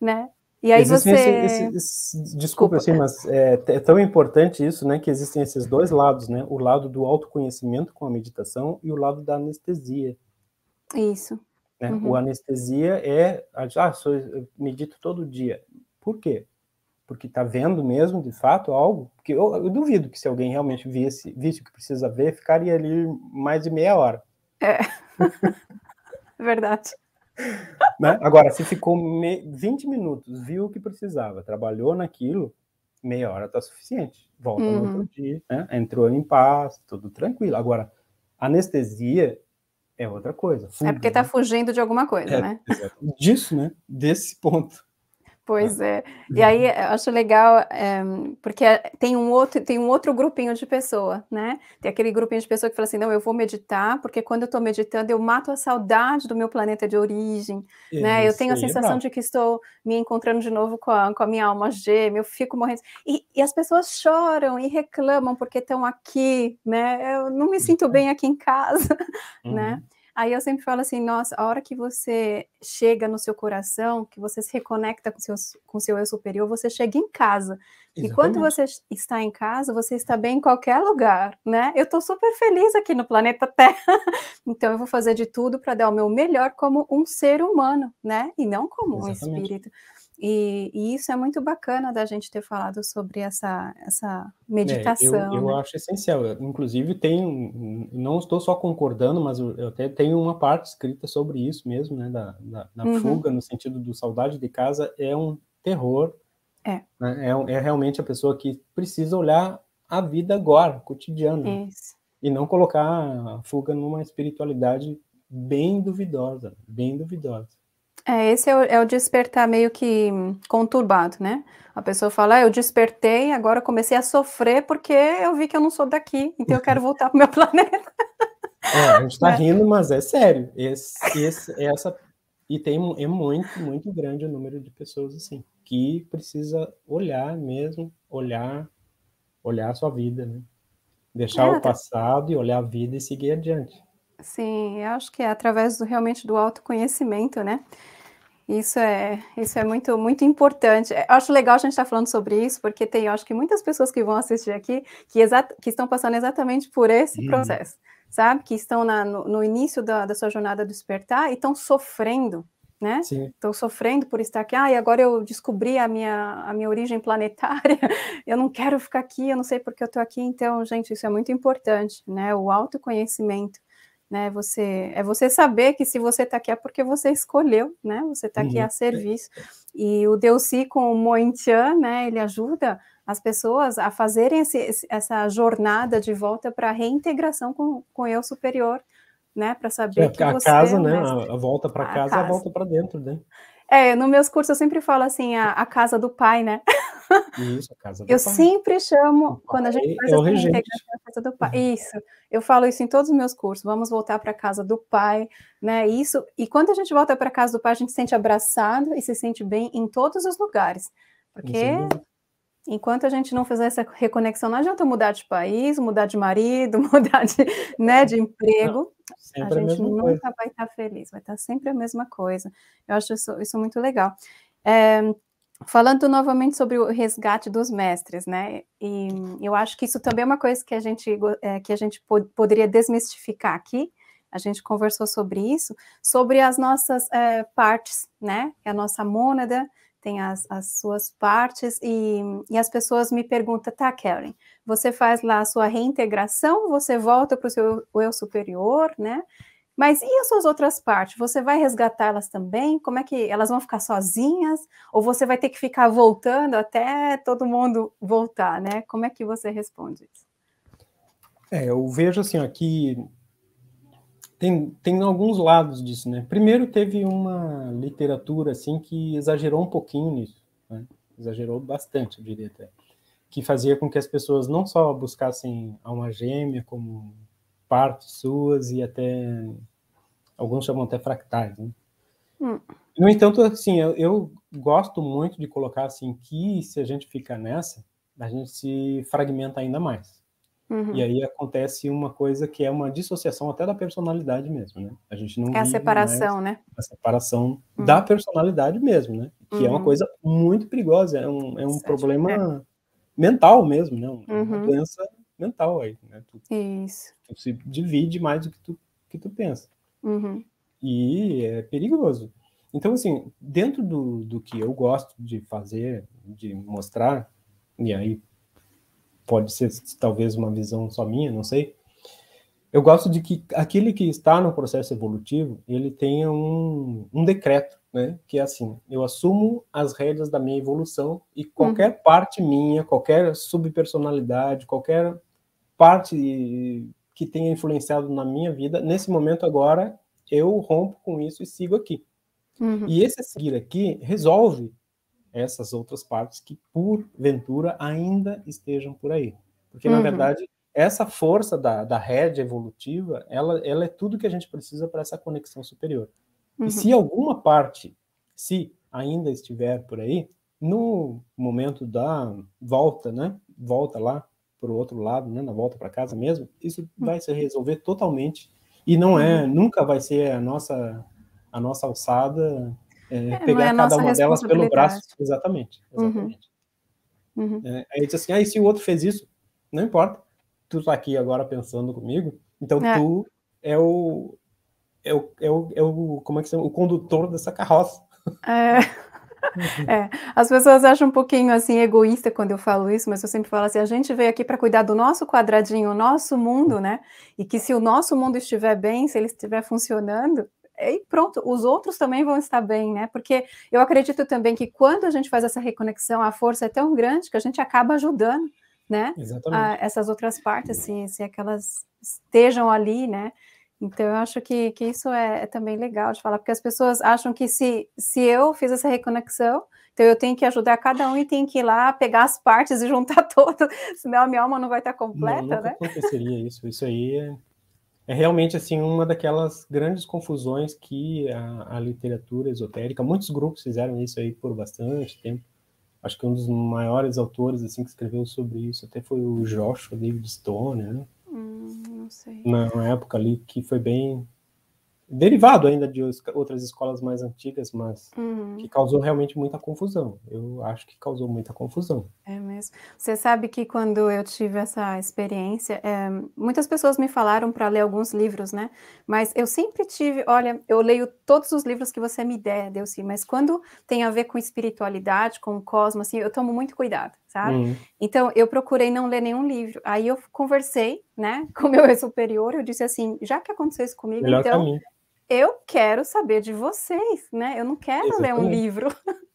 S2: né?
S3: E aí existem você... Esse, esse, esse...
S1: desculpa, desculpa, assim, mas é, é, tão importante isso, né, que existem esses dois lados, né? O lado do autoconhecimento com a meditação e o lado da anestesia. Isso. Né? Uhum. O anestesia é, ah, sou, medito todo dia. Por quê? porque está vendo mesmo, de fato, algo, porque eu, eu, duvido que se alguém realmente visse, visse o que precisa ver, ficaria ali mais de meia hora. É.
S2: Verdade.
S1: Né? Agora, se ficou me... 20 minutos, viu o que precisava, trabalhou naquilo, meia hora está suficiente. Volta uhum. no outro uhum. dia, né? entrou em paz, tudo tranquilo. Agora, anestesia é outra coisa. Fuga, é porque
S2: está né? fugindo de alguma coisa, é, né?
S1: Disso, né? Desse ponto.
S2: Pois é. é. E aí uhum. acho legal, é, porque tem um outro tem um outro grupinho de pessoa, né? Tem aquele grupinho de pessoa que fala assim, não, eu vou meditar, porque quando eu estou meditando eu mato a saudade do meu planeta de origem, é né? Eu tenho a é sensação é de que estou me encontrando de novo com a, com a minha alma gêmea, eu fico morrendo. E, e as pessoas choram e reclamam porque estão aqui, né? Eu não me uhum. sinto bem aqui em casa, né? uhum. né? Aí eu sempre falo assim, nossa, a hora que você chega no seu coração, que você se reconecta com seu, com seu eu superior, você chega em casa. Exatamente. E quando você está em casa, você está bem em qualquer lugar, né? Eu estou super feliz aqui no planeta Terra, então eu vou fazer de tudo para dar o meu melhor como um ser humano, né? E não como Exatamente. um espírito. E, e, isso é muito bacana da gente ter falado sobre essa, essa meditação. É, eu, eu né?
S1: acho essencial. Eu, inclusive, tem, não estou só concordando, mas eu até tenho uma parte escrita sobre isso mesmo, né? Da, da, da uhum. fuga, no sentido do saudade de casa, é um terror. É. Né, é, é, realmente a pessoa que precisa olhar a vida agora, cotidiana. Né, e não colocar a fuga numa espiritualidade bem duvidosa, bem duvidosa.
S2: É, esse é o, é o despertar meio que conturbado, né? A pessoa fala, ah, eu despertei, agora comecei a sofrer porque eu vi que eu não sou daqui, então eu quero voltar para o meu planeta.
S1: É, a gente está é. rindo, mas é sério. Esse, esse, essa, e tem é muito, muito grande o número de pessoas assim, que precisa olhar mesmo, olhar, olhar a sua vida, né? Deixar é, o tá. passado e olhar a vida e seguir adiante.
S2: Sim, eu acho que é através do, realmente do autoconhecimento, né? Isso é, isso é muito, muito importante. É, eu acho legal a gente estar tá falando sobre isso, porque tem, acho que muitas pessoas que vão assistir aqui que, que estão passando exatamente por esse uhum. processo, sabe? Que estão na, no, no, início da, da sua jornada do despertar e estão sofrendo, né? Estão sofrendo por estar aqui. Ah, e agora eu descobri a minha, a minha origem planetária. Eu não quero ficar aqui, eu não sei porque eu estou aqui. Então, gente, isso é muito importante, né? O autoconhecimento né? Você é você saber que se você está aqui é porque você escolheu, né? Você está aqui uhum. a serviço. E o Deusi com o Moentian, né? Ele ajuda as pessoas a fazerem esse, essa jornada de volta para a reintegração com, com eu superior, né? Para saber é, que a você, casa, é né?
S1: A, a volta para casa, é casa, a volta para dentro, né?
S2: É, nos meus cursos eu sempre falo assim, a, a casa do pai, né?
S3: Isso, a casa do eu pai.
S2: sempre chamo, quando a gente faz é essa integração a casa do pai. Uhum. Isso, eu falo isso em todos os meus cursos, vamos voltar para a casa do pai, né? Isso, e quando a gente volta para a casa do pai, a gente se sente abraçado e se sente bem em todos os lugares. Porque enquanto a gente não fizer essa reconexão, não adianta mudar de país, mudar de marido, mudar de, né, de emprego.
S3: Não, a gente a nunca coisa.
S2: vai estar feliz, vai estar sempre a mesma coisa. Eu acho isso, isso muito legal. É, Falando novamente sobre o resgate dos mestres, né? E eu acho que isso também é uma coisa que a gente, é, que a gente pod poderia desmistificar aqui. A gente conversou sobre isso, sobre as nossas é, partes, né? É a nossa mônada tem as, as suas partes, e, e, as pessoas me perguntam, tá, Karen, você faz lá a sua reintegração, você volta para o seu eu superior, né? Mas e as suas outras partes? Você vai resgatá-las também? Como é que elas vão ficar sozinhas? Ou você vai ter que ficar voltando até todo mundo voltar, né? Como é que você responde isso?
S1: É, eu vejo assim, aqui tem, tem alguns lados disso, né? Primeiro teve uma literatura assim que exagerou um pouquinho nisso, né? exagerou bastante, eu diria até, que fazia com que as pessoas não só buscassem a uma gêmea como partes suas e até alguns chamam até fractais. Né? Hum. No entanto, assim, eu, eu, gosto muito de colocar assim que se a gente fica nessa, a gente se fragmenta ainda mais. Uhum. E aí acontece uma coisa que é uma dissociação até da personalidade mesmo, né? A gente não é a separação, né? A separação uhum. da personalidade mesmo, né? Que uhum. é uma uhum. coisa muito perigosa, é um, é um é problema é. mental mesmo, né? Uma uhum. doença mental aí, né? Tu, Isso. Tu se divide mais do que tu, que tu pensa. Uhum. E é perigoso. Então, assim, dentro do, do que eu gosto de fazer, de mostrar, e aí pode ser talvez uma visão só minha, não sei, eu gosto de que aquele que está no processo evolutivo, ele tenha um, um decreto, né? Que é assim, eu assumo as regras da minha evolução e qualquer uhum. parte minha, qualquer subpersonalidade, qualquer parte que tenha influenciado na minha vida, nesse momento agora, eu rompo com isso e sigo aqui. Uhum. E esse seguir aqui resolve essas outras partes que, porventura, ainda estejam por aí. Porque, uhum. na verdade, essa força da, da rede evolutiva, ela, ela é tudo que a gente precisa para essa conexão superior. Uhum. E se uhum. alguma parte, se ainda estiver por aí, no momento da volta, né? Volta lá para o outro lado, né? Na volta para casa mesmo, isso hum. vai se resolver totalmente. E não é, uhum. nunca vai ser a nossa a nossa alçada é, é, é pegar é cada uma delas pelo braço, exatamente,
S3: exatamente. Uhum. Uhum.
S1: É, aí diz assim, aí ah, e se o outro fez isso, não importa tu tá aqui agora pensando comigo, então é. tu é o, é o, é o, é o, como é que chama? O condutor dessa carroça.
S2: É. É, as pessoas acham um pouquinho assim egoísta quando eu falo isso, mas eu sempre falo assim: a gente veio aqui para cuidar do nosso quadradinho, o nosso mundo, né? E que se o nosso mundo estiver bem, se ele estiver funcionando, é, e pronto, os outros também vão estar bem, né? Porque eu acredito também que quando a gente faz essa reconexão, a força é tão grande que a gente acaba ajudando né?
S3: Exatamente. A, ah,
S2: essas outras partes, assim, se, se é que elas estejam ali, né? Então, eu acho que, que isso é, é, também legal de falar, porque as pessoas acham que se, se eu fiz essa reconexão, então eu tenho que ajudar cada um e tenho que ir lá pegar as partes e juntar todas, senão a minha alma não vai estar completa, não, né?
S1: aconteceria isso. Isso aí é, é, realmente, assim, uma daquelas grandes confusões que a, a literatura esotérica, muitos grupos fizeram isso aí por bastante tempo, acho que um dos maiores autores assim que escreveu sobre isso até foi o Joshua David Stone, né?
S3: Hum, não sei. Na
S1: época ali que foi bem derivado ainda de outras escolas mais antigas, mas uhum. que causou realmente muita confusão. Eu acho que causou muita confusão.
S2: É mesmo. Você sabe que quando eu tive essa experiência, é, muitas pessoas me falaram para ler alguns livros, né? Mas eu sempre tive, olha, eu leio todos os livros que você me der, sim. mas quando tem a ver com espiritualidade, com o cosmo, assim, eu tomo muito cuidado. Uhum. Então, eu procurei não ler nenhum livro. Aí eu conversei, né, com meu superior, eu disse assim, já que aconteceu isso comigo, Melhor então eu quero saber de vocês, né? Eu não quero Exatamente. ler um livro.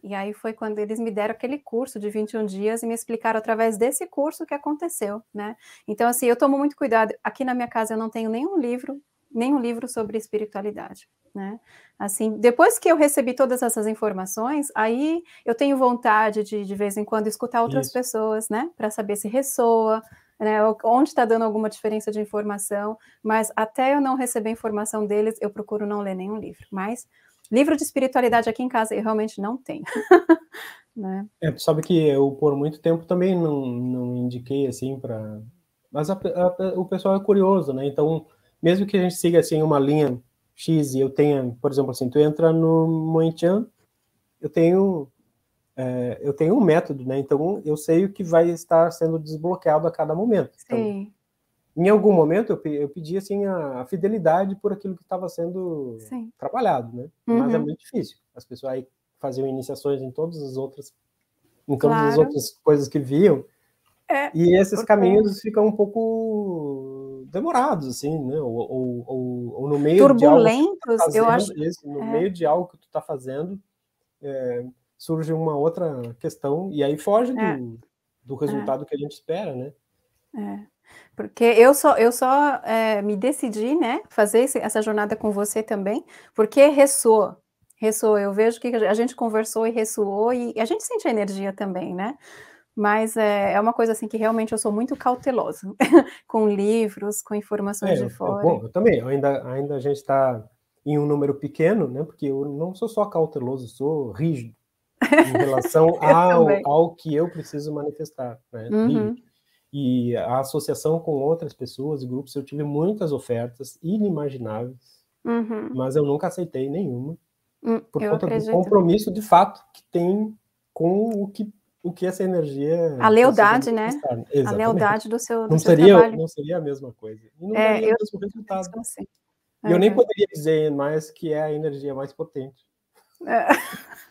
S2: E aí foi quando eles me deram aquele curso de 21 dias e me explicaram através desse curso o que aconteceu, né? Então, assim, eu tomo muito cuidado. Aqui na minha casa eu não tenho nenhum livro, nenhum livro sobre espiritualidade, né? Assim, depois que eu recebi todas essas informações, aí eu tenho vontade de, de vez em quando, escutar outras Isso. pessoas, né? Para saber se ressoa, né, onde está dando alguma diferença de informação, mas até eu não receber informação deles, eu procuro não ler nenhum livro. Mas livro de espiritualidade aqui em casa eu realmente não tenho.
S3: né?
S1: É, tu sabe que eu por muito tempo também não, não indiquei assim para. Mas a, a, o pessoal é curioso, né? Então, mesmo que a gente siga assim uma linha X e eu tenha, por exemplo, assim, tu entra no Moenchan, eu tenho é, eu tenho um método, né? Então eu sei o que vai estar sendo desbloqueado a cada momento. Então, Sim. Então, em algum momento eu, eu pedi assim a, a fidelidade por aquilo que estava sendo Sim. trabalhado, né? Uhum. Mas é uhum. muito difícil. As pessoas aí faziam iniciações em todas as outras, em todas claro. as outras coisas que viam.
S3: É, e esses porque... caminhos ficam
S1: um pouco demorados, assim, né? Ou, ou, ou, ou no meio tá Turbulentos, é. de algo que tu tá fazendo, eu acho. Esse, no é. meio de algo que tu está fazendo, é, surge uma outra questão e aí foge é. do, do resultado é. que a gente espera, né?
S3: É.
S2: Porque eu só, eu só é, me decidi, né, fazer esse, essa jornada com você também, porque ressoa, ressoa. Eu vejo que a gente conversou e ressoou e, e a gente sente a energia também, né? Mas é, é uma coisa assim que realmente eu sou muito cautelosa com livros, com informações é, de fora. bom, eu
S1: também. Ainda, ainda a gente está em um número pequeno, né? Porque eu não sou só cauteloso, sou rígido em relação ao, ao que eu preciso manifestar, né? Uhum. E, e a associação com outras pessoas e grupos, eu tive muitas ofertas inimagináveis, uhum. mas eu nunca aceitei nenhuma
S3: hum, por eu conta acredito. do compromisso
S1: de fato que tem com o que o que essa energia a lealdade
S2: né Exatamente. a lealdade do seu do não
S1: seu seria trabalho. não seria a mesma coisa e não é, eu,
S3: o mesmo resultado eu, assim.
S1: eu nem uhum. poderia dizer mais que é a energia mais potente
S3: é.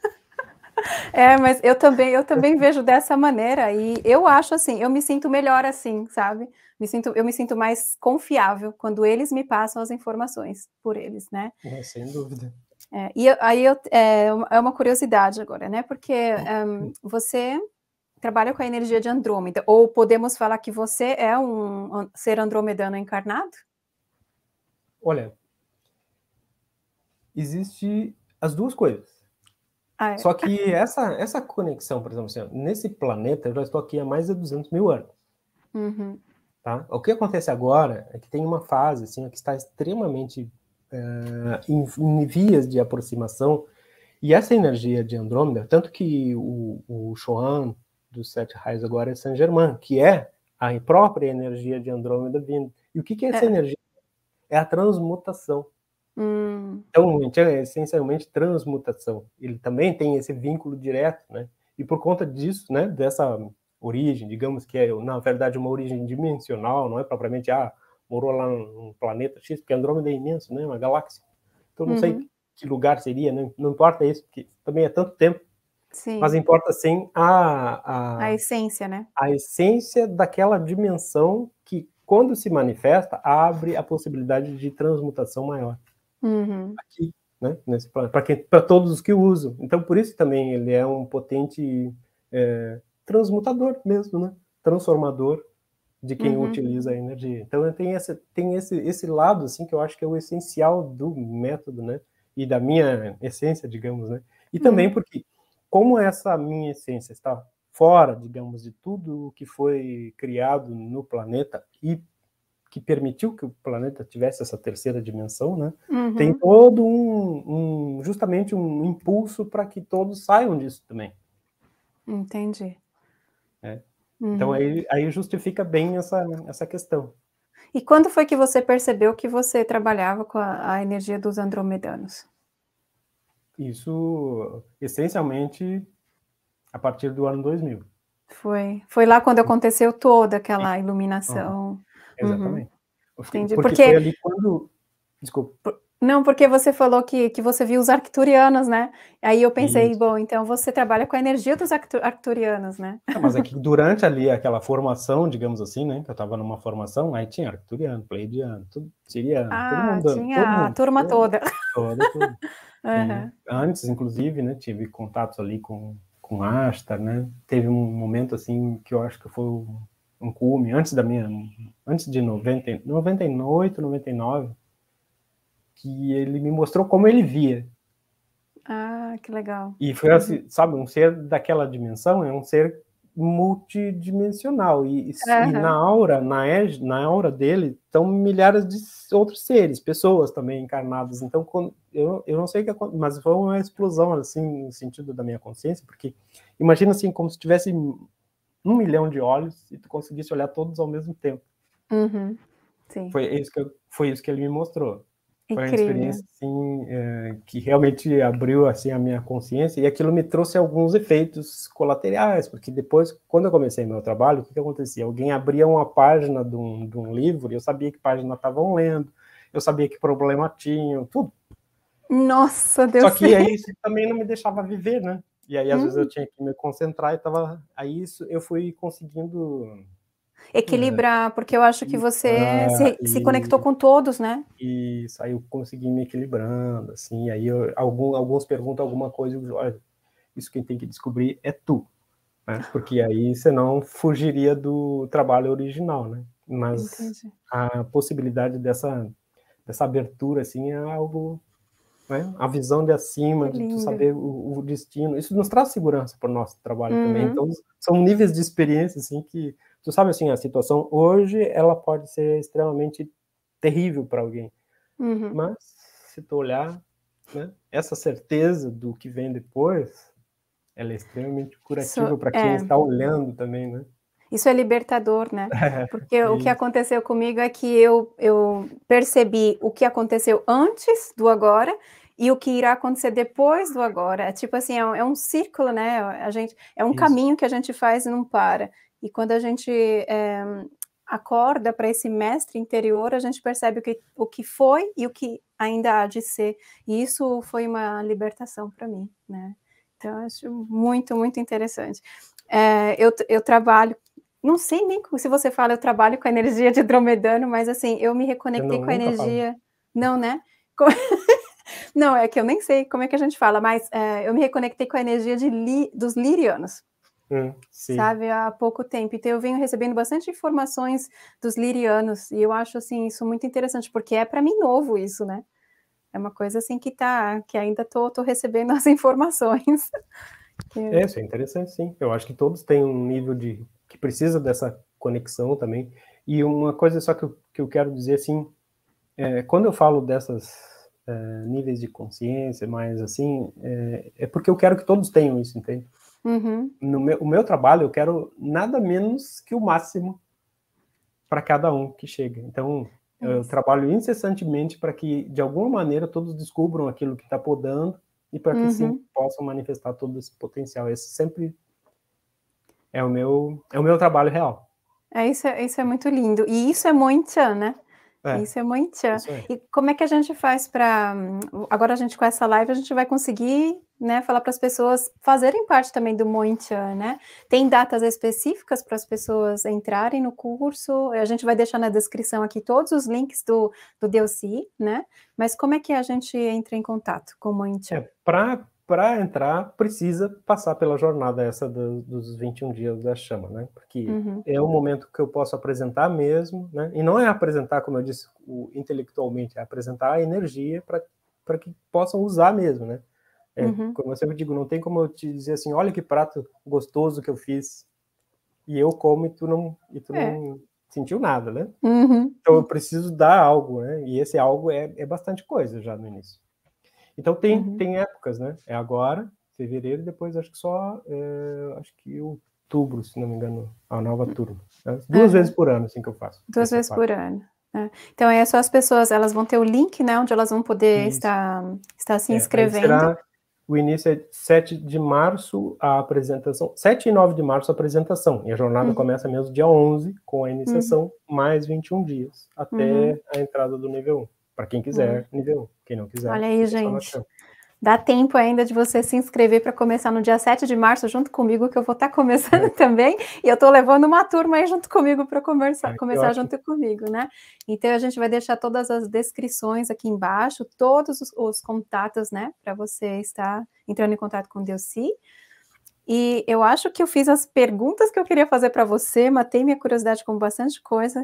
S3: É,
S2: mas eu também, eu também vejo dessa maneira e eu acho assim, eu me sinto melhor assim, sabe? Me sinto, eu me sinto mais confiável quando eles me passam as informações por eles, né?
S3: É, sem dúvida.
S2: É, e aí eu, é, é, uma curiosidade agora, né? Porque um, uhum. eh, você trabalha com a energia de Andrômeda, ou podemos falar que você é um, um ser andromedano encarnado?
S3: Olha,
S1: existe as duas coisas. Ah, é. Só que essa, essa conexão, por exemplo, assim, nesse planeta, eu já estou aqui há mais de 200 mil anos. Uhum. Tá? O que acontece agora é que tem uma fase assim, que está extremamente é, em, em, vias de aproximação, e essa energia de Andrômeda, tanto que o, o Shoan dos Sete Raios agora é Saint-Germain, que é a própria energia de Andrômeda vindo. E o que, que é essa é. energia? É a transmutação.
S3: Hum.
S1: Então, é, é essencialmente transmutação. Ele também tem esse vínculo direto, né? E por conta disso, né, dessa origem, digamos que é, na verdade, uma origem dimensional, não é propriamente, ah, morou lá num planeta X, porque Andrômeda é imenso, né, uma galáxia. Então, não uhum. sei que lugar seria, né? não importa isso, porque também é tanto tempo. Sim. Mas importa sim a, a, a
S2: essência, né?
S1: A essência daquela dimensão que, quando se manifesta, abre a possibilidade de transmutação maior uhum. aqui, né? Para todos os que usam. Então, por isso também ele é um potente é, transmutador mesmo, né? Transformador de quem uhum. utiliza a energia. Então, tem, tem esse, esse lado, assim, que eu acho que é o essencial do método, né? E da minha essência, digamos, né? E também uhum. porque, como essa minha essência está fora, digamos, de tudo o que foi criado no planeta e que permitiu que o planeta tivesse essa terceira dimensão, né? Uhum. Tem todo um, um, justamente um impulso para que todos saiam disso também.
S2: Entendi. É. Uhum. Então
S1: aí, aí justifica bem essa, essa questão.
S2: E quando foi que você percebeu que você trabalhava com a, a energia dos andromedanos?
S1: Isso essencialmente a partir do ano 2000.
S2: Foi, foi lá quando aconteceu toda aquela iluminação. Uhum. Exatamente. Entendi. Porque, porque, foi ali
S3: quando. Desculpa. Por...
S2: Não, porque você falou que, que você viu os arcturianos, né? Aí eu pensei, Isso. bom, então você trabalha com a energia dos arcturianos, né? É,
S1: mas é que durante ali aquela formação, digamos assim, né? Que eu estava numa formação, aí tinha arcturiano, pleidiano, tudo, siriano, ah, todo mundo. Tinha todo mundo, a turma todo, toda. Toda, uhum. Antes, inclusive, né? Tive contatos ali com, com Asta, né? Teve um momento assim que eu acho que foi um cume, antes da minha, antes de 90, 98, 99, que ele me mostrou como ele via.
S2: Ah, que legal.
S1: E foi assim, sabe, um ser daquela dimensão é um ser multidimensional e, uhum. e na aura, na, é, na aura dele estão milhares de outros seres, pessoas também encarnadas. Então, quando, eu, eu não sei o que aconteceu, mas foi uma explosão assim no sentido da minha consciência, porque imagina assim como se tivesse um milhão de olhos e tu conseguisse olhar todos ao mesmo tempo. Uhum. Foi, isso que eu, foi isso que ele me mostrou.
S3: Foi uma experiência
S1: assim, é, que realmente abriu assim a minha consciência e aquilo me trouxe alguns efeitos colaterais, porque depois, quando eu comecei meu trabalho, o que, que acontecia? Alguém abria uma página de um, de um livro e eu sabia que página estavam lendo, eu sabia que problema tinham, tudo. Nossa, Deus Só que aí isso também não me deixava viver, né? E aí, às hum. vezes, eu uhum. tinha que me concentrar e tava. Aí isso eu fui conseguindo. Equilibrar,
S2: porque eu acho que você ah, se, e... se, conectou com todos, né?
S1: Isso, aí eu consegui me equilibrando, assim, aí eu, algum, alguns perguntam alguma coisa, eu, olha, isso quem tem que descobrir é tu, né? Porque aí você não fugiria do trabalho original, né? Mas Entendi. a possibilidade dessa, dessa abertura, assim, é algo né? a visão de acima, de tu saber o, o, destino. Isso nos traz segurança para o nosso trabalho uhum. também. Então, são níveis de experiência, assim, que tu sabe, assim, a situação hoje, ela pode ser extremamente terrível para alguém.
S3: Uhum. Mas,
S1: se tu olhar, né, essa certeza do que vem depois, ela é extremamente curativa so, para é. quem é. está olhando também, né?
S2: Isso é libertador, né?
S1: É, Porque o que
S2: aconteceu comigo é que eu, eu percebi o que aconteceu antes do agora e o que irá acontecer depois do agora. É tipo assim, é um, é um círculo, né? A gente, é um Isso. caminho que a gente faz e não para. E quando a gente é, acorda para esse mestre interior, a gente percebe o que, o que foi e o que ainda há de ser. E isso foi uma libertação para mim, né? Então, acho muito, muito interessante. É, eu, eu trabalho não sei nem se você fala, eu trabalho com a energia de dromedano, mas assim, eu me reconectei eu não, com a energia. Falo. Não, né? Com... não, é que eu nem sei como é que a gente fala, mas é, eu me reconectei com a energia de li... dos lirianos.
S3: Hum, sabe,
S2: há pouco tempo. Então eu venho recebendo bastante informações dos lirianos e eu acho assim isso muito interessante porque é para mim novo isso, né? É uma coisa assim que tá, que ainda tô, tô recebendo as informações. É, que... É, isso
S1: é interessante, sim. Eu acho que todos têm um nível de que precisa dessa conexão também. E uma coisa só que eu, que eu quero dizer, assim, é, quando eu falo dessas é, níveis de consciência, mais assim, é, é, porque eu quero que todos tenham isso, entende? Uhum. No meu, o meu trabalho, eu quero nada menos que o máximo para cada um que chega. Então, eu trabalho incessantemente para que, de alguma maneira, todos descubram aquilo que está podando e para que uhum. sim possam manifestar todo esse potencial. Esse sempre é o meu, é o meu trabalho real.
S2: É isso, é, isso é muito lindo. E isso é chan né? É, isso é muito chan E como é que a gente faz para. Agora a gente com essa live a gente vai conseguir né, falar para as pessoas fazerem parte também do Moinchan, né? Tem datas específicas para as pessoas entrarem no curso. A gente vai deixar na descrição aqui todos os links do, do Deuci, né? Mas como é que a gente entra em contato com o Moinchan? É,
S1: para para entrar, precisa passar pela jornada essa do, dos 21 dias da chama, né? Porque uhum. é o momento que eu posso apresentar mesmo, né? E não é apresentar, como eu disse, o, intelectualmente, é apresentar a energia para que possam usar mesmo, né? É, uhum. Como eu sempre digo, não tem como eu te dizer assim, olha que prato gostoso que eu fiz e eu como e tu não, e tu é. não sentiu nada, né? Uhum. Então eu preciso dar algo, né? E esse algo é, é bastante coisa já no início. Então tem, uhum. tem épocas, né? É agora, fevereiro, depois acho que só é, acho que outubro, se não me engano, a nova turma. É, duas é. vezes por ano, assim que eu faço. Duas vezes parte. por ano.
S2: É. Então é só as pessoas, elas vão ter o link, né, onde elas vão poder estar, estar se é, inscrevendo.
S1: o início é 7 de março a apresentação, 7 e 9 de março a apresentação, e a jornada uhum. começa mesmo dia 11 com a iniciação, uhum. mais 21 dias até uhum. a entrada do nível 1 para quem quiser, hum. nível 1. Quem não quiser. Olha aí, gente.
S2: Dá tempo ainda de você se inscrever para começar no dia 7 de março junto comigo, que eu vou estar tá começando é. também. E eu estou levando uma turma aí junto comigo para começar, é, começar junto acho. comigo, né? Então a gente vai deixar todas as descrições aqui embaixo, todos os, os contatos, né? Para você estar entrando em contato com Deus E eu acho que eu fiz as perguntas que eu queria fazer para você, matei minha curiosidade com bastante coisa.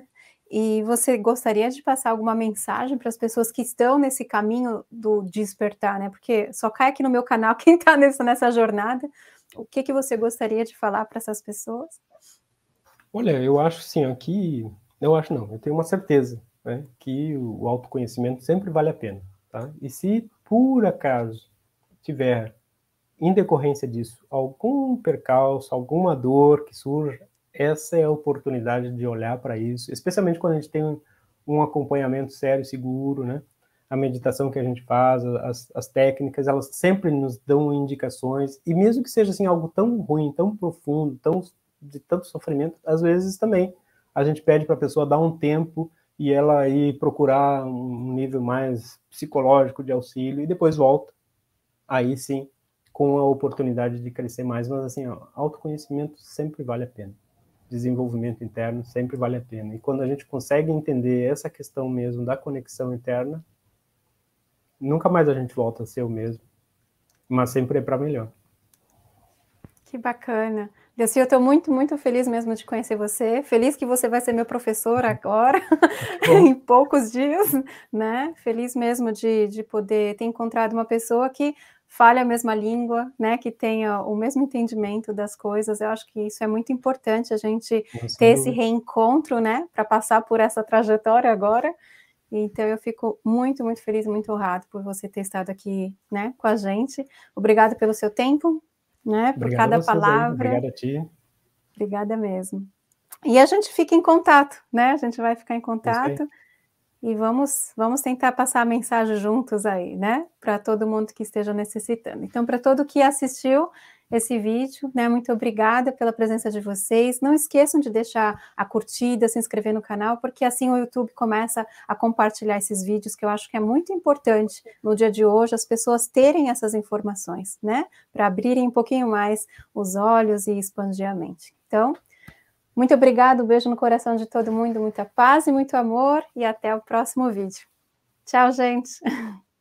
S2: E você gostaria de passar alguma mensagem para as pessoas que estão nesse caminho do despertar, né? Porque só cai aqui no meu canal quem está nessa, nessa jornada. O que, que você gostaria de falar para essas pessoas?
S1: Olha, eu acho sim, aqui. Eu acho não, eu tenho uma certeza né, que o autoconhecimento sempre vale a pena. Tá? E se por acaso tiver, em decorrência disso, algum percalço, alguma dor que surja, essa é a oportunidade de olhar para isso, especialmente quando a gente tem um, acompanhamento sério, seguro, né? A meditação que a gente faz, as, as, técnicas, elas sempre nos dão indicações, e mesmo que seja assim algo tão ruim, tão profundo, tão de tanto sofrimento, às vezes também a gente pede para a pessoa dar um tempo e ela ir procurar um nível mais psicológico de auxílio e depois volta. Aí sim, com a oportunidade de crescer mais, mas assim, ó, autoconhecimento sempre vale a pena desenvolvimento interno sempre vale a pena. E quando a gente consegue entender essa questão mesmo da conexão interna, nunca mais a gente volta a ser o mesmo, mas sempre é para melhor.
S2: Que bacana. Delci, eu estou muito, muito feliz mesmo de conhecer você. Feliz que você vai ser meu professor agora, em poucos dias, né? Feliz mesmo de, de poder ter encontrado uma pessoa que fale a mesma língua, né, que tenha o mesmo entendimento das coisas. Eu acho que isso é muito importante a gente Nossa, ter esse reencontro, né, para passar por essa trajetória agora. Então eu fico muito, muito feliz, muito honrado por você ter estado aqui, né, com a gente. Obrigado pelo seu tempo, né, por Obrigado cada palavra. Obrigada a ti. Obrigada mesmo. E a gente fica em contato, né? A gente vai ficar em contato e vamos, vamos tentar passar a mensagem juntos aí, né? Para todo mundo que esteja necessitando. Então, para todo que assistiu esse vídeo, né? Muito obrigada pela presença de vocês. Não esqueçam de deixar a curtida, se inscrever no canal, porque assim o YouTube começa a compartilhar esses vídeos, que eu acho que é muito importante no dia de hoje as pessoas terem essas informações, né? Para abrirem um pouquinho mais os olhos e expandir a mente. Então, muito obrigado, um beijo no coração de todo mundo, muita paz e muito amor e até o próximo vídeo. Tchau, gente!